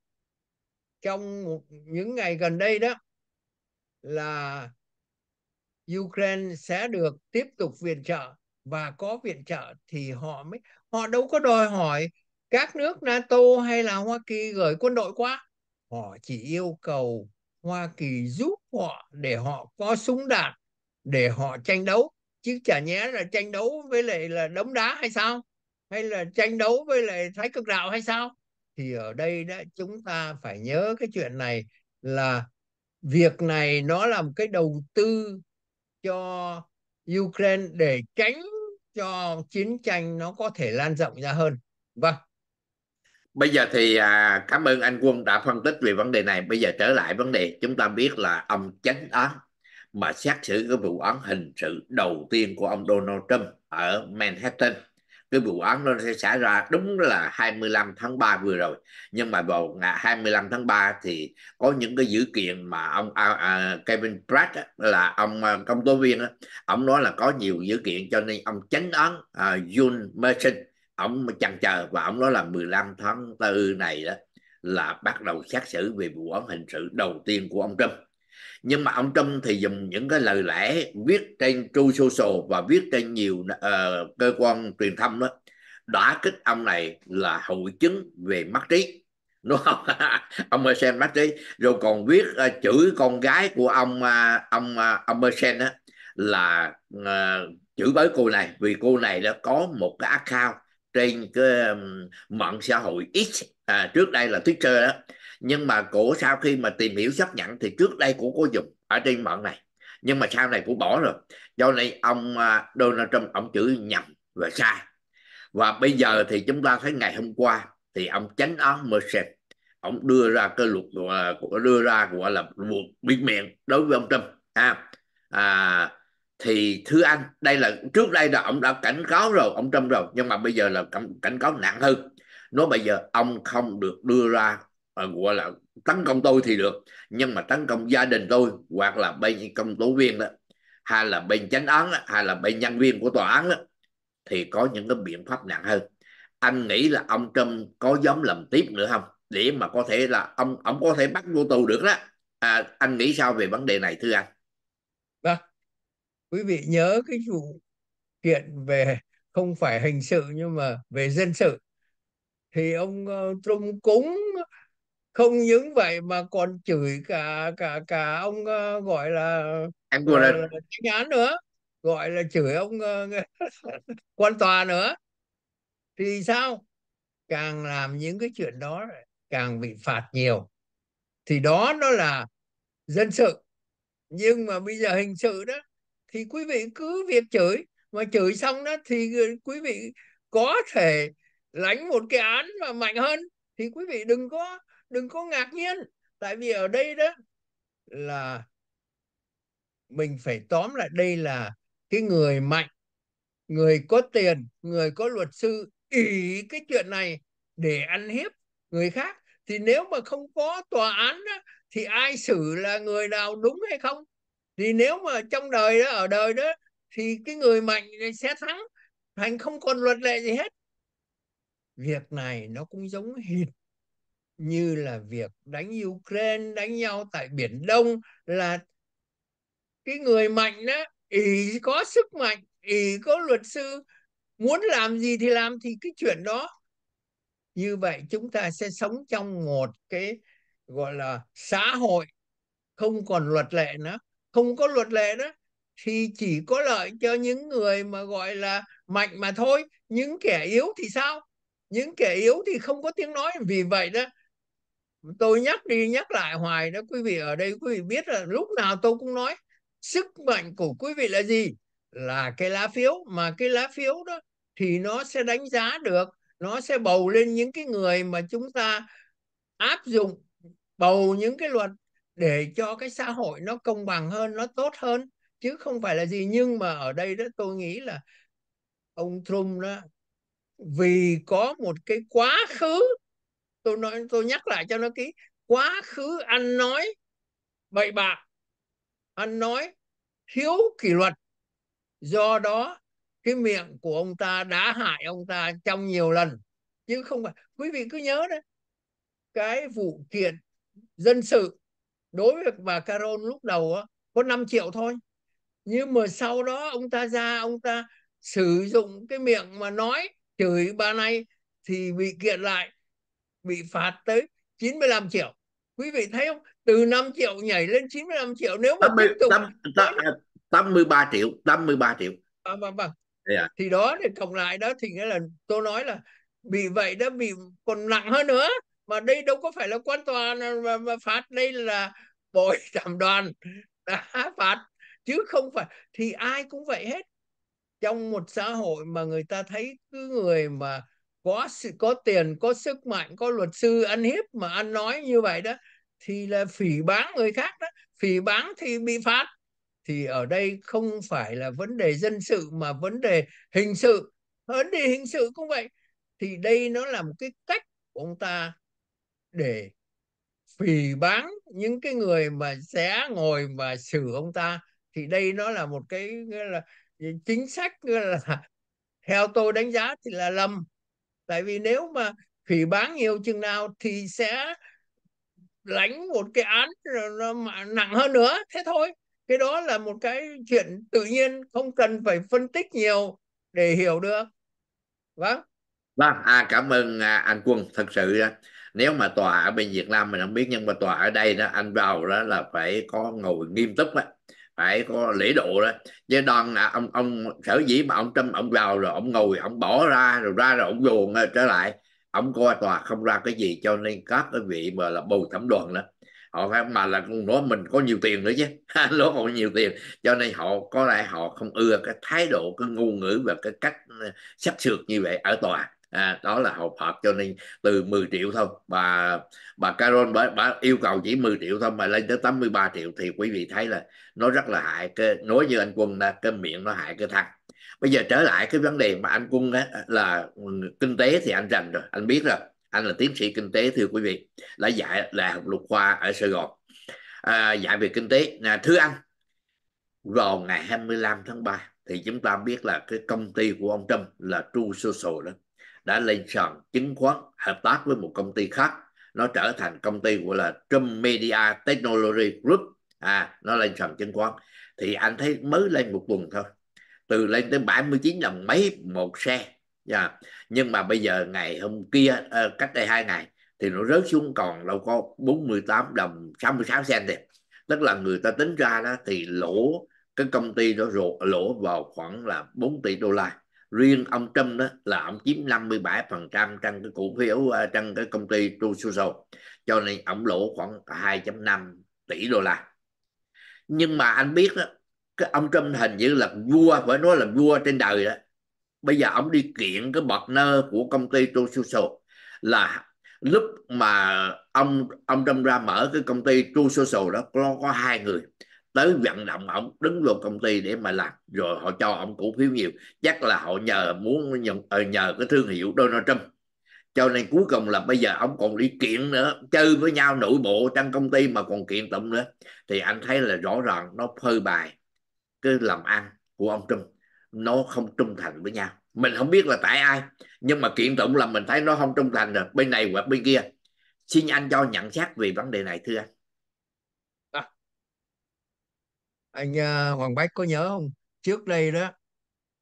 trong một, những ngày gần đây đó là Ukraine sẽ được tiếp tục viện trợ và có viện trợ thì họ mới họ đâu có đòi hỏi các nước NATO hay là Hoa Kỳ gửi quân đội qua họ chỉ yêu cầu Hoa Kỳ giúp họ để họ có súng đạn để họ tranh đấu chứ chả nhẽ là tranh đấu với lại là đống đá hay sao hay là tranh đấu với lại thái cực đạo hay sao thì ở đây đó chúng ta phải nhớ cái chuyện này là việc này nó là một cái đầu tư cho Ukraine để tránh cho chiến tranh nó có thể lan rộng ra hơn. Vâng bây giờ thì à, cảm ơn anh quân đã phân tích về vấn đề này bây giờ trở lại vấn đề chúng ta biết là ông chánh án mà xét xử cái vụ án hình sự đầu tiên của ông Donald Trump ở Manhattan cái vụ án nó sẽ xảy ra đúng là 25 tháng 3 vừa rồi nhưng mà vào ngày 25 tháng 3 thì có những cái dữ kiện mà ông à, à Kevin Pratt là ông à, công tố viên ông nói là có nhiều dữ kiện cho nên ông chánh án à, June Merchant ông mà chăn chờ và ông nói là 15 tháng tư này đó là bắt đầu xét xử về vụ án hình sự đầu tiên của ông Trump nhưng mà ông Trump thì dùng những cái lời lẽ viết trên True Social và viết trên nhiều uh, cơ quan truyền thông đó đã kích ông này là hội chứng về mắt trí *laughs* đúng không ông Mersen mắt trí rồi còn viết uh, chửi con gái của ông uh, ông uh, ông Mersen đó là uh, chửi bới cô này vì cô này đã có một cái account trên cái mạng xã hội X à, trước đây là Twitter đó nhưng mà cổ sau khi mà tìm hiểu xác nhận thì trước đây cổ có dùng ở trên mạng này nhưng mà sau này cổ bỏ rồi do này ông à, Donald Trump ông chữ nhầm và sai và bây giờ thì chúng ta thấy ngày hôm qua thì ông chánh án Mercer ông đưa ra cái luật à, đưa ra gọi là luật biệt miệng đối với ông Trump à, à thì thưa anh đây là trước đây là ông đã cảnh cáo rồi ông trâm rồi nhưng mà bây giờ là cảnh, cảnh cáo nặng hơn nói bây giờ ông không được đưa ra ờ, gọi là tấn công tôi thì được nhưng mà tấn công gia đình tôi hoặc là bên công tố viên đó hay là bên chánh án đó, hay là bên nhân viên của tòa án đó, thì có những cái biện pháp nặng hơn anh nghĩ là ông trâm có dám làm tiếp nữa không để mà có thể là ông ông có thể bắt vô tù được đó à, anh nghĩ sao về vấn đề này thưa anh quý vị nhớ cái vụ kiện về không phải hình sự nhưng mà về dân sự thì ông ờ, Trung cúng không những vậy mà còn chửi cả cả cả ông ờ, gọi là anh gọi là ờ, tránh án nữa gọi là chửi ông *laughs* quan tòa nữa thì sao càng làm những cái chuyện đó càng bị phạt nhiều thì đó nó là dân sự nhưng mà bây giờ hình sự đó thì quý vị cứ việc chửi mà chửi xong đó thì quý vị có thể lãnh một cái án mà mạnh hơn thì quý vị đừng có đừng có ngạc nhiên tại vì ở đây đó là mình phải tóm lại đây là cái người mạnh người có tiền người có luật sư ỷ cái chuyện này để ăn hiếp người khác thì nếu mà không có tòa án đó, thì ai xử là người nào đúng hay không thì nếu mà trong đời đó ở đời đó thì cái người mạnh sẽ thắng thành không còn luật lệ gì hết việc này nó cũng giống hệt như là việc đánh Ukraine đánh nhau tại Biển Đông là cái người mạnh đó ý có sức mạnh ý có luật sư muốn làm gì thì làm thì cái chuyện đó như vậy chúng ta sẽ sống trong một cái gọi là xã hội không còn luật lệ nữa không có luật lệ đó thì chỉ có lợi cho những người mà gọi là mạnh mà thôi những kẻ yếu thì sao những kẻ yếu thì không có tiếng nói vì vậy đó tôi nhắc đi nhắc lại hoài đó quý vị ở đây quý vị biết là lúc nào tôi cũng nói sức mạnh của quý vị là gì là cái lá phiếu mà cái lá phiếu đó thì nó sẽ đánh giá được nó sẽ bầu lên những cái người mà chúng ta áp dụng bầu những cái luật để cho cái xã hội nó công bằng hơn nó tốt hơn chứ không phải là gì nhưng mà ở đây đó tôi nghĩ là ông Trump đó vì có một cái quá khứ tôi nói tôi nhắc lại cho nó ký quá khứ ăn nói bậy bạ ăn nói thiếu kỷ luật do đó cái miệng của ông ta đã hại ông ta trong nhiều lần chứ không phải quý vị cứ nhớ đấy cái vụ kiện dân sự đối với bà Carol lúc đầu á, có 5 triệu thôi nhưng mà sau đó ông ta ra ông ta sử dụng cái miệng mà nói chửi bà này thì bị kiện lại bị phạt tới 95 triệu quý vị thấy không từ 5 triệu nhảy lên 95 triệu nếu mà 80, tiếp tục 8, 8, 83 triệu 83 triệu à, vâng, vâng. Yeah. Dạ. thì đó thì cộng lại đó thì nghĩa là tôi nói là bị vậy đó bị còn nặng hơn nữa mà đây đâu có phải là quan tòa mà, mà phạt đây là bồi *laughs* thẩm đoàn đã phạt chứ không phải thì ai cũng vậy hết trong một xã hội mà người ta thấy cứ người mà có sự có tiền có sức mạnh có luật sư ăn hiếp mà ăn nói như vậy đó thì là phỉ báng người khác đó phỉ báng thì bị phạt thì ở đây không phải là vấn đề dân sự mà vấn đề hình sự vấn đề hình sự cũng vậy thì đây nó là một cái cách của ông ta để phỉ báng những cái người mà sẽ ngồi mà xử ông ta thì đây nó là một cái nghĩa là chính sách nghĩa là *laughs* theo tôi đánh giá thì là lầm tại vì nếu mà phỉ báng nhiều chừng nào thì sẽ lãnh một cái án nặng hơn nữa thế thôi cái đó là một cái chuyện tự nhiên không cần phải phân tích nhiều để hiểu được vâng vâng à, cảm ơn à, anh quân thật sự à, nếu mà tòa ở bên Việt Nam mình không biết nhưng mà tòa ở đây đó anh vào đó là phải có ngồi nghiêm túc á phải có lễ độ đó chứ đoàn là ông ông sở dĩ mà ông trâm ông vào rồi ông ngồi ông bỏ ra rồi ra rồi ông dồn trở lại ông coi tòa không ra cái gì cho nên các cái vị mà là bầu thẩm đoàn đó họ phải mà là con nói mình có nhiều tiền nữa chứ *laughs* nó còn nhiều tiền cho nên họ có lẽ họ không ưa cái thái độ cái ngôn ngữ và cái cách ờ, sắc sược như vậy ở tòa à, đó là hộp họp cho nên từ 10 triệu thôi bà bà Carol bà, bà yêu cầu chỉ 10 triệu thôi mà lên tới 83 triệu thì quý vị thấy là nó rất là hại cái nói như anh quân là cái miệng nó hại cái thằng bây giờ trở lại cái vấn đề mà anh quân đó là kinh tế thì anh rành rồi anh biết rồi anh là tiến sĩ kinh tế thưa quý vị đã dạy là học luật khoa ở Sài Gòn à, dạy về kinh tế là thưa anh vào ngày 25 tháng 3 thì chúng ta biết là cái công ty của ông Trump là True Social đó đã lên sàn chứng khoán hợp tác với một công ty khác nó trở thành công ty gọi là Trump Media Technology Group à nó lên sàn chứng khoán thì anh thấy mới lên một tuần thôi từ lên tới 79 đồng mấy một xe yeah. Dạ. nhưng mà bây giờ ngày hôm kia ờ, cách đây hai ngày thì nó rớt xuống còn đâu có 48 đồng 66 sen thì tức là người ta tính ra đó thì lỗ cái công ty nó lỗ vào khoảng là 4 tỷ đô la riêng ông Trump đó là ông chiếm 57 trong cái cổ phiếu ờ, trong cái công ty True Social cho nên ông lỗ khoảng 2.5 tỷ đô la nhưng mà anh biết đó cái ông Trump hình như là vua phải nói là vua trên đời đó bây giờ ông đi kiện cái bọt nơ của công ty True Social là lúc mà ông ông Trump ra mở cái công ty True Social đó có có hai người tới vận động ông đứng vô công ty để mà làm rồi họ cho ông cổ phiếu nhiều chắc là họ nhờ muốn nhờ, nhờ cái thương hiệu Donald Trump cho nên cuối cùng là bây giờ ông còn đi kiện nữa chơi với nhau nội bộ trong công ty mà còn kiện tụng nữa thì anh thấy là rõ ràng nó phơi bài cái làm ăn của ông Trump nó không trung thành với nhau mình không biết là tại ai nhưng mà kiện tụng là mình thấy nó không trung thành rồi bên này hoặc bên kia xin anh cho nhận xét về vấn đề này thưa anh anh à, Hoàng Bách có nhớ không trước đây đó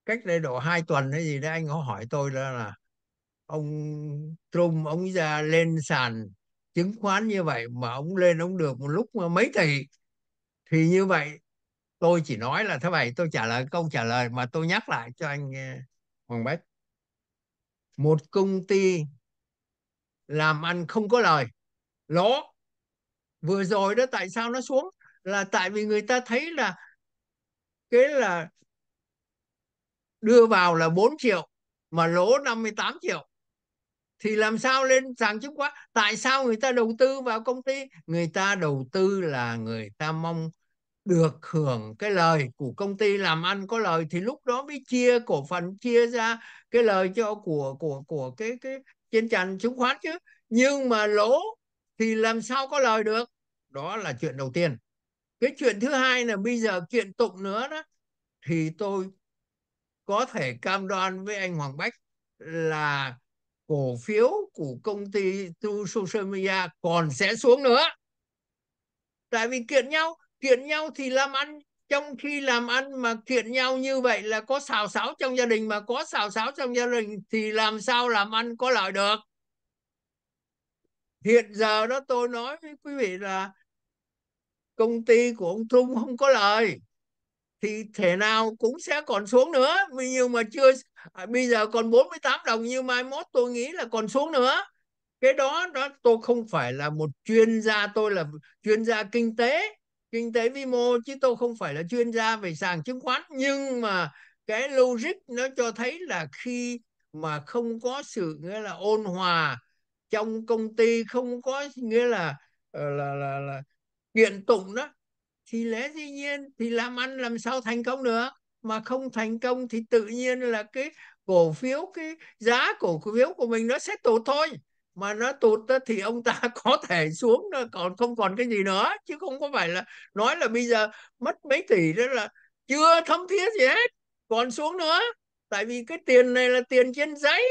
cách đây độ 2 tuần hay gì đó anh có hỏi tôi đó là ông Trung ông ra lên sàn chứng khoán như vậy mà ông lên ông được một lúc mà mấy tỷ thì như vậy tôi chỉ nói là thế vậy tôi trả lời câu trả lời mà tôi nhắc lại cho anh à, Hoàng Bách một công ty làm ăn không có lời lỗ vừa rồi đó tại sao nó xuống là tại vì người ta thấy là cái là đưa vào là 4 triệu mà lỗ 58 triệu thì làm sao lên sàn chứng khoán tại sao người ta đầu tư vào công ty người ta đầu tư là người ta mong được hưởng cái lời của công ty làm ăn có lời thì lúc đó mới chia cổ phần chia ra cái lời cho của của của cái cái trên sàn chứng khoán chứ nhưng mà lỗ thì làm sao có lời được đó là chuyện đầu tiên cái chuyện thứ hai là bây giờ kiện tụng nữa đó thì tôi có thể cam đoan với anh Hoàng Bách là cổ phiếu của công ty Tu Social Media còn sẽ xuống nữa. Tại vì kiện nhau, kiện nhau thì làm ăn trong khi làm ăn mà kiện nhau như vậy là có xào xáo trong gia đình mà có xào xáo trong gia đình thì làm sao làm ăn có lợi được hiện giờ đó tôi nói với quý vị là công ty của ông Trung không có lời thì thể nào cũng sẽ còn xuống nữa nhưng mà chưa à, bây giờ còn 48 đồng như mai mốt tôi nghĩ là còn xuống nữa cái đó đó tôi không phải là một chuyên gia tôi là chuyên gia kinh tế kinh tế vi mô chứ tôi không phải là chuyên gia về sàn chứng khoán nhưng mà cái logic nó cho thấy là khi mà không có sự nghĩa là ôn hòa trong công ty không có nghĩa là ờ, là là, là kiện tụng đó thì lẽ dĩ nhiên thì làm ăn làm sao thành công được mà không thành công thì tự nhiên là cái cổ phiếu cái giá cổ phiếu của mình nó sẽ tụt thôi mà nó tụt thì ông ta *laughs* có thể xuống còn không còn cái gì nữa chứ không có phải là nói là bây giờ mất mấy tỷ đó là chưa thấm thiết gì hết còn xuống nữa tại vì cái tiền này là tiền trên giấy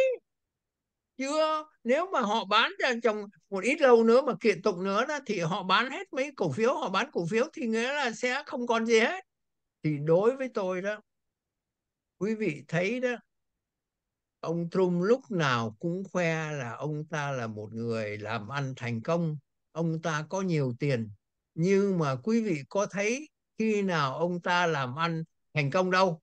chưa nếu mà họ bán ra trong một ít lâu nữa mà kiện tụng nữa đó, thì họ bán hết mấy cổ phiếu họ bán cổ phiếu thì nghĩa là sẽ không còn gì hết thì đối với tôi đó quý vị thấy đó ông Trump lúc nào cũng khoe là ông ta là một người làm ăn thành công ông ta có nhiều tiền nhưng mà quý vị có thấy khi nào ông ta làm ăn thành công đâu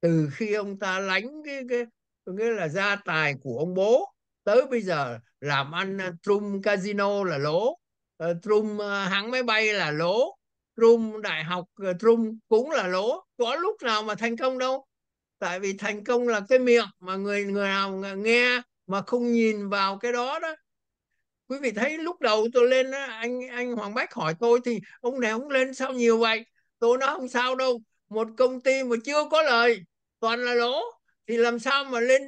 từ khi ông ta lánh cái, cái nghĩa là gia tài của ông bố tới bây giờ làm ăn à, trung casino là lỗ ờ, trung à, hãng máy bay là lỗ trung đại học ờ, trung cũng là lỗ có lúc nào mà thành công đâu tại vì thành công là cái miệng mà người người nào nghe mà không nhìn vào cái đó đó quý vị thấy lúc đầu tôi lên anh anh Hoàng Bách hỏi tôi thì ông này ông lên sao nhiều vậy tôi nói không sao đâu một công ty mà chưa có lời toàn là lỗ thì làm sao mà lên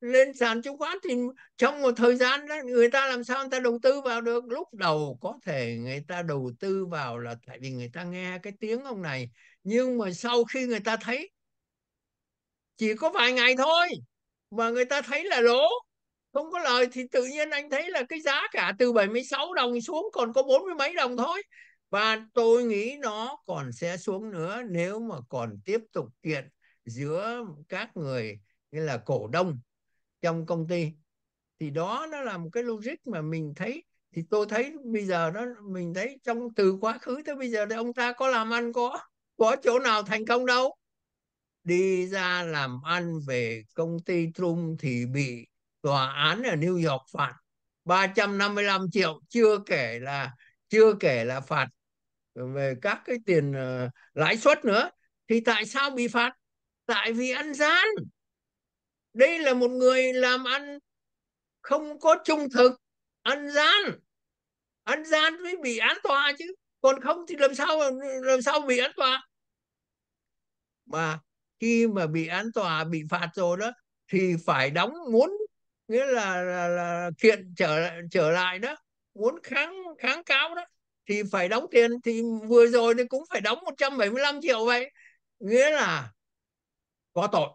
lên sàn chứng khoán thì trong một thời gian đó, người ta làm sao người ta đầu tư vào được lúc đầu có thể người ta đầu tư vào là tại vì người ta nghe cái tiếng ông này nhưng mà sau khi người ta thấy chỉ có vài ngày thôi mà người ta thấy là lỗ không có lời thì tự nhiên anh thấy là cái giá cả từ 76 đồng xuống còn có bốn mươi mấy đồng thôi và tôi nghĩ nó còn sẽ xuống nữa nếu mà còn tiếp tục kiện giữa các người như là cổ đông trong công ty thì đó nó là một cái logic mà mình thấy thì tôi thấy bây giờ đó mình thấy trong từ quá khứ tới bây giờ thì ông ta có làm ăn có có chỗ nào thành công đâu đi ra làm ăn về công ty Trung thì bị tòa án ở New York phạt 355 triệu chưa kể là chưa kể là phạt về các cái tiền uh, lãi suất nữa thì tại sao bị phạt tại vì ăn gian đây là một người làm ăn không có trung thực ăn gian ăn gian mới bị án tòa chứ còn không thì làm sao làm sao bị án tòa mà khi mà bị án tòa bị phạt rồi đó thì phải đóng muốn nghĩa là, là, là kiện trở lại trở lại đó muốn kháng kháng cáo đó thì phải đóng tiền thì vừa rồi thì cũng phải đóng 175 triệu vậy nghĩa là có tội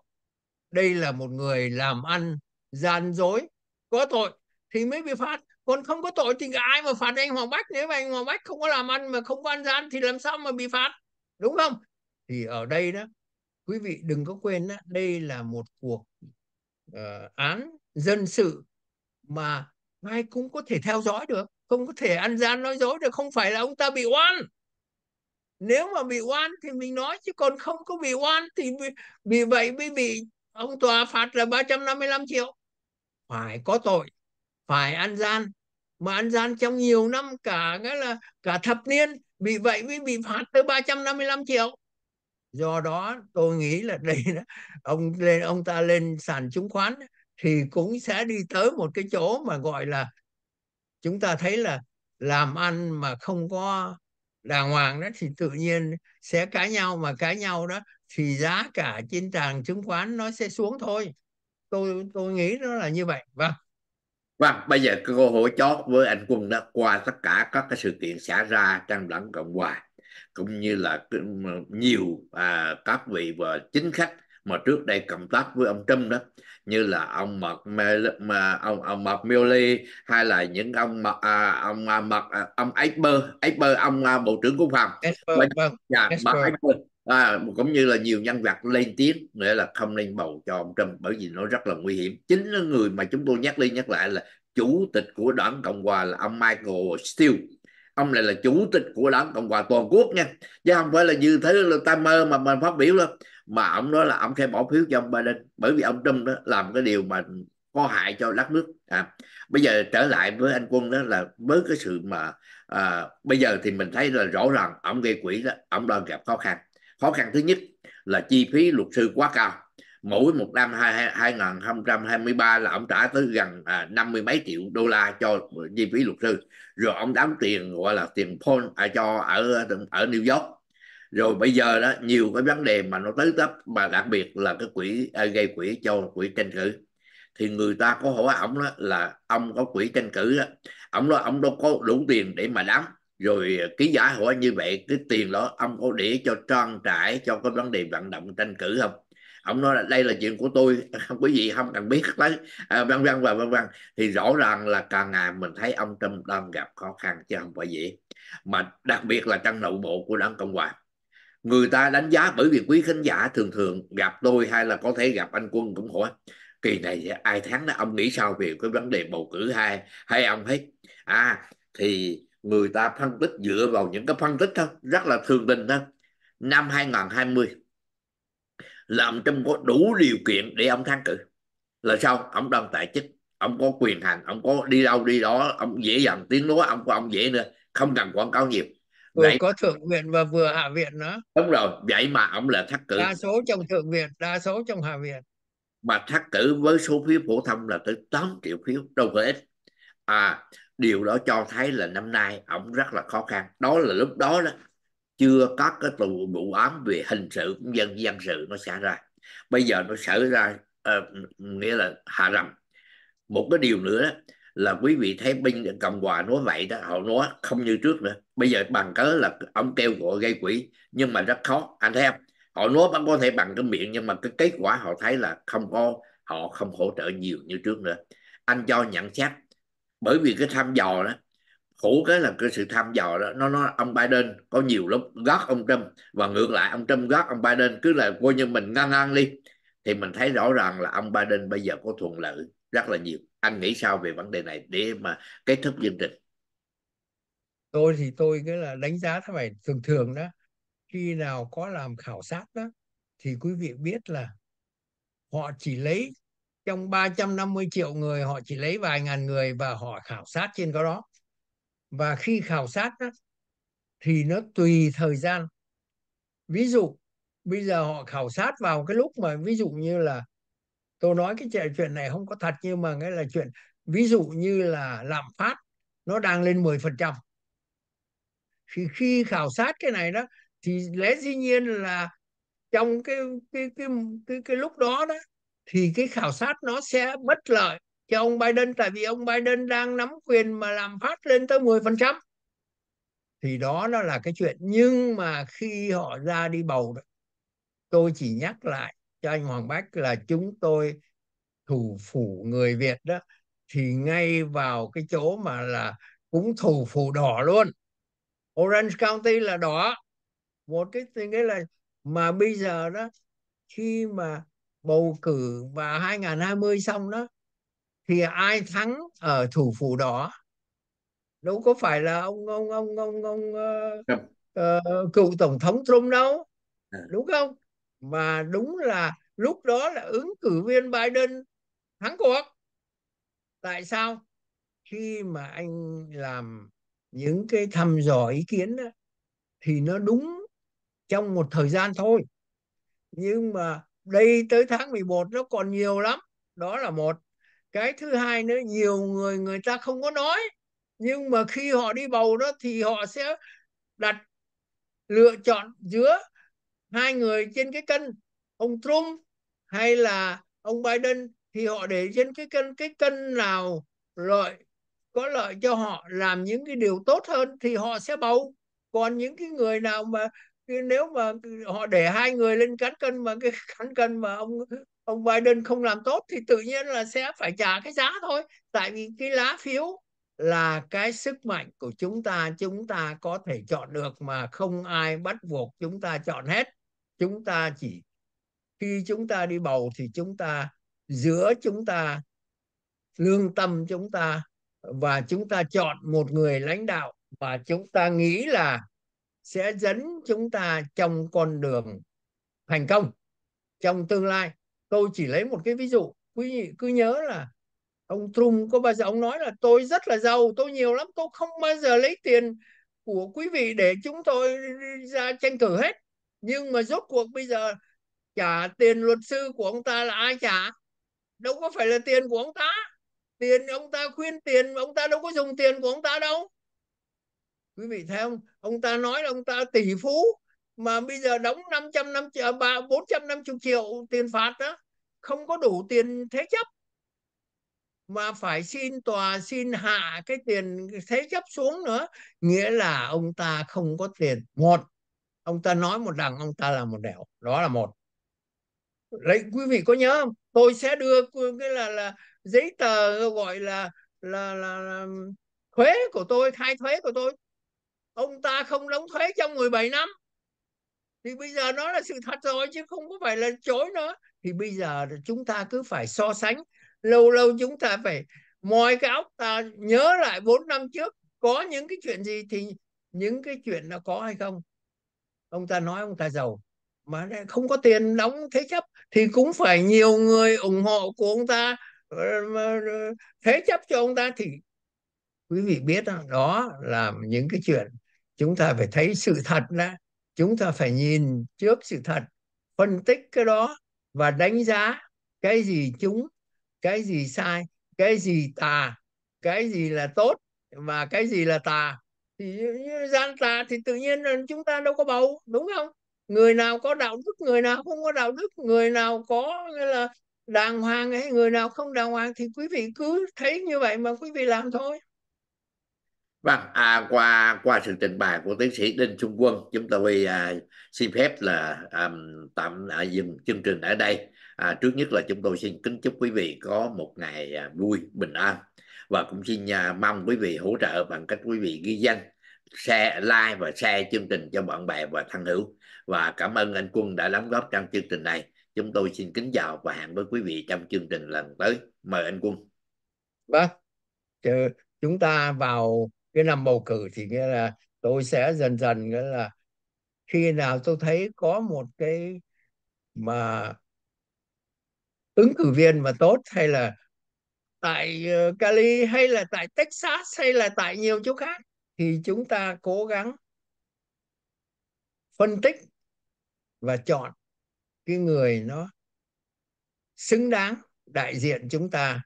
đây là một người làm ăn gian dối có tội thì mới bị phạt còn không có tội thì ai mà phạt anh Hoàng Bách nếu mà anh Hoàng Bách không có làm ăn mà không có ăn gian thì làm sao mà bị phạt đúng không thì ở đây đó quý vị đừng có quên đó, đây là một cuộc uh, án dân sự mà ai cũng có thể theo dõi được không có thể ăn gian nói dối được không phải là ông ta bị oan nếu mà bị oan thì mình nói chứ còn không có bị oan thì bị bị vậy mới bị ông tòa phạt là 355 triệu phải có tội phải ăn gian mà ăn gian trong nhiều năm cả nghĩa là cả thập niên bị vậy mới bị phạt tới 355 triệu do đó tôi nghĩ là đây ông lên ông ta lên sàn chứng khoán thì cũng sẽ đi tới một cái chỗ mà gọi là chúng ta thấy là làm ăn mà không có đàng hoàng đó thì tự nhiên sẽ cãi nhau mà cãi nhau đó thì giá cả trên sàn chứng khoán nó sẽ xuống thôi tôi tôi nghĩ nó là như vậy vâng vâng bây giờ cô hội chót với anh quân đã qua tất cả các cái sự kiện xảy ra trong đảng cộng hòa cũng như là nhiều à, các vị và chính khách mà trước đây cộng tác với ông Trump đó như là ông Mark mà ông ông Mark Milley hay là những ông à, ông à, Mark à, ông Esper Esper ông à, bộ trưởng quốc phòng vâng, dạ, Esper, À, cũng như là nhiều nhân vật lên tiếng nghĩa là không nên bầu cho ông Trump bởi vì nó rất là nguy hiểm chính là người mà chúng tôi nhắc đi nhắc lại là chủ tịch của đảng cộng hòa là ông Michael Steele ông này là chủ tịch của đảng cộng hòa toàn quốc nha chứ không phải là như thế là ta mơ mà mình phát biểu đâu mà ông nói là ông sẽ bỏ phiếu cho ông Biden bởi vì ông Trump đó làm cái điều mà có hại cho đất nước à, bây giờ trở lại với anh quân đó là với cái sự mà à, bây giờ thì mình thấy là rõ ràng ông gây quỹ đó ông đang gặp khó khăn khó khăn thứ nhất là chi phí luật sư quá cao mỗi một năm 2023 là ông trả tới gần à, năm mươi mấy triệu đô la cho chi phí luật sư rồi ông đóng tiền gọi là tiền phone à, cho ở ở New York rồi bây giờ đó nhiều cái vấn đề mà nó tới tấp mà đặc biệt là cái quỹ à, gây quỹ cho quỹ tranh cử thì người ta có hỏi ổng đó là ông có quỹ tranh cử đó ổng đó ông đâu có đủ tiền để mà đóng rồi ký giả hỏi như vậy cái tiền đó ông có để cho trang trải cho cái vấn đề vận động tranh cử không ông nói là đây là chuyện của tôi *laughs* không quý vị không cần biết đấy à, vân vân và vân vân thì rõ ràng là càng ngày mình thấy ông Trump đang gặp khó khăn chứ không phải dễ mà đặc biệt là trong nội bộ của đảng Cộng hòa người ta đánh giá bởi vì quý khán giả thường thường gặp tôi hay là có thể gặp anh quân cũng hỏi kỳ này ai thắng đó ông nghĩ sao về cái vấn đề bầu cử hai hay ông thấy à thì người ta phân tích dựa vào những cái phân tích đó rất là thường tình đó năm 2020 là ông Trump có đủ điều kiện để ông thắng cử là sao ông đang tại chức ông có quyền hành ông có đi đâu đi đó ông dễ dàng tiếng nói ông của ông dễ nữa không cần quảng cáo nhiều vừa vậy... có thượng viện và vừa hạ viện nữa đúng rồi vậy mà ông là thắc cử đa số trong thượng viện đa số trong hạ viện mà thắc cử với số phiếu phổ thông là tới 8 triệu phiếu đâu có ít à điều đó cho thấy là năm nay ông rất là khó khăn đó là lúc đó đó chưa có cái tù vụ án về hình sự cũng dân dân sự nó xảy ra bây giờ nó xảy ra uh, nghĩa là hạ rầm một cái điều nữa đó, là quý vị thấy binh cộng hòa nói vậy đó họ nói không như trước nữa bây giờ bằng cớ là ông kêu gọi gây quỹ nhưng mà rất khó anh thấy không họ nói vẫn có thể bằng cái miệng nhưng mà cái kết quả họ thấy là không có họ không hỗ trợ nhiều như trước nữa anh cho nhận xét bởi vì cái thăm dò đó khổ cái là cái sự tham dò đó nó nó ông Biden có nhiều lúc gót ông Trump và ngược lại ông Trump gót ông Biden cứ là coi như mình ngang ngang đi thì mình thấy rõ ràng là ông Biden bây giờ có thuận lợi rất là nhiều anh nghĩ sao về vấn đề này để mà kết thúc chương trình tôi thì tôi cứ là đánh giá thế này thường thường đó khi nào có làm khảo sát đó thì quý vị biết là họ chỉ lấy trong 350 triệu người họ chỉ lấy vài ngàn người và họ khảo sát trên cái đó và khi khảo sát đó, thì nó tùy thời gian ví dụ bây giờ họ khảo sát vào cái lúc mà ví dụ như là tôi nói cái chuyện này không có thật nhưng mà nghĩa là chuyện ví dụ như là lạm phát nó đang lên 10% thì khi khảo sát cái này đó thì lẽ dĩ nhiên là trong cái cái cái cái, cái lúc đó đó thì cái khảo sát nó sẽ bất lợi cho ông Biden tại vì ông Biden đang nắm quyền mà làm phát lên tới 10% thì đó nó là cái chuyện nhưng mà khi họ ra đi bầu đó, tôi chỉ nhắc lại cho anh Hoàng Bách là chúng tôi thủ phủ người Việt đó thì ngay vào cái chỗ mà là cũng thủ phủ đỏ luôn Orange County là đỏ một cái thì nghĩa là mà bây giờ đó khi mà bầu cử và 2020 xong đó thì ai thắng ở thủ phủ đỏ đâu có phải là ông ông ông ông ông uh, uh, cựu tổng thống Trump đâu à. đúng không và đúng là lúc đó là ứng cử viên Biden thắng cuộc tại sao khi mà anh làm những cái thăm dò ý kiến đó, thì nó đúng trong một thời gian thôi nhưng mà đây tới tháng 11 nó còn nhiều lắm đó là một cái thứ hai nữa nhiều người người ta không có nói nhưng mà khi họ đi bầu đó thì họ sẽ đặt lựa chọn giữa hai người trên cái kênh ông Trump hay là ông Biden thì họ để trên cái kênh cái kênh nào lợi có lợi cho họ làm những cái điều tốt hơn thì họ sẽ bầu còn những cái người nào mà nếu mà họ để hai người lên cán cân mà cái *laughs* cán cân mà ông ông Biden không làm tốt thì tự nhiên là sẽ phải trả cái giá thôi tại vì cái lá phiếu là cái sức mạnh của chúng ta chúng ta có thể chọn được mà không ai bắt buộc chúng ta chọn hết chúng ta chỉ khi chúng ta đi bầu thì chúng ta giữa chúng ta lương tâm chúng ta và chúng ta chọn một người lãnh đạo và chúng ta nghĩ là sẽ dẫn chúng ta trong con đường thành công trong tương lai tôi chỉ lấy một cái ví dụ quý vị cứ nhớ là ông Trump có bao giờ ông nói là tôi rất là giàu tôi nhiều lắm tôi không bao giờ lấy tiền của quý vị để chúng tôi ra tranh cử hết nhưng mà rốt cuộc bây giờ trả tiền luật sư của ông ta là ai trả đâu có phải là tiền của ông ta tiền ông ta khuyên tiền ông ta đâu có dùng tiền của ông ta đâu quý vị thấy không ông ta nói là ông ta tỷ phú mà bây giờ đóng 500 năm à, ba chục triệu tiền phạt đó không có đủ tiền thế chấp mà phải xin tòa xin hạ cái tiền thế chấp xuống nữa nghĩa là ông ta không có tiền một ông ta nói một đằng ông ta là một nẻo đó là một lấy quý vị có nhớ không tôi sẽ đưa cái là là giấy tờ gọi là là là, là thuế của tôi khai thuế của tôi ông ta không đóng thuế trong 17 năm thì bây giờ nó là sự thật rồi chứ không có phải là chối nữa thì bây giờ chúng ta cứ phải so sánh lâu lâu chúng ta phải moi cái óc ta nhớ lại 4 năm trước có những cái chuyện gì thì những cái chuyện nó có hay không ông ta nói ông ta giàu mà không có tiền đóng thế chấp thì cũng phải nhiều người ủng hộ của ông ta ờ, ờ, thế chấp cho ông ta thì quý vị biết đó, đó là những cái chuyện chúng ta phải thấy sự thật đã chúng ta phải nhìn trước sự thật phân tích cái đó và đánh giá cái gì chúng cái gì sai cái gì tà cái gì là tốt và cái gì là tà thì gian tà thì tự nhiên là chúng ta đâu có bầu đúng không người nào có đạo đức người nào không có đạo đức người nào có nghĩa là đàng hoàng hay người nào không đàng hoàng thì quý vị cứ thấy như vậy mà quý vị làm thôi Vâng, à, qua qua sự trình bày của tiến sĩ Đinh Trung Quân, chúng tôi à, xin phép là à, tạm à, dừng chương trình ở đây. À, trước nhất là chúng tôi xin kính chúc quý vị có một ngày à, vui, bình an và cũng xin nhà mong quý vị hỗ trợ bằng cách quý vị ghi danh share like và share chương trình cho bạn bè và thân hữu và cảm ơn anh quân đã đóng góp trong chương trình này chúng tôi xin kính chào và hẹn với quý vị trong chương trình lần tới mời anh quân vâng chúng ta vào cái năm bầu cử thì nghĩa là tôi sẽ dần dần nghĩa là khi nào tôi thấy có một cái mà ứng cử viên mà tốt hay là tại ờ, Cali hay là tại Texas hay là tại nhiều chỗ khác thì chúng ta cố gắng phân tích và chọn cái người nó xứng đáng đại diện chúng ta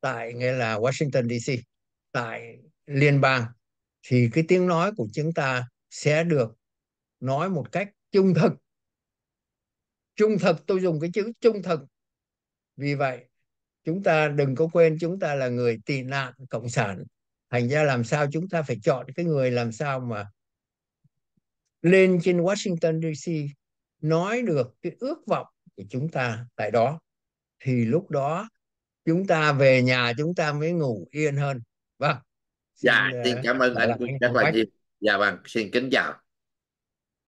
tại nghĩa là Washington DC tại liên bang thì cái tiếng nói của chúng ta sẽ được nói một cách trung thực trung thực tôi dùng cái chữ trung thực vì vậy chúng ta đừng có quên chúng ta là người tị nạn cộng sản thành ra làm sao chúng ta phải chọn cái người làm sao mà lên trên Washington DC nói được cái ước vọng của chúng ta tại đó thì lúc đó chúng ta về nhà chúng ta mới ngủ yên hơn vâng dạ xin, xin ờ, cảm ơn anh, anh, anh, anh, dạ vâng xin kính chào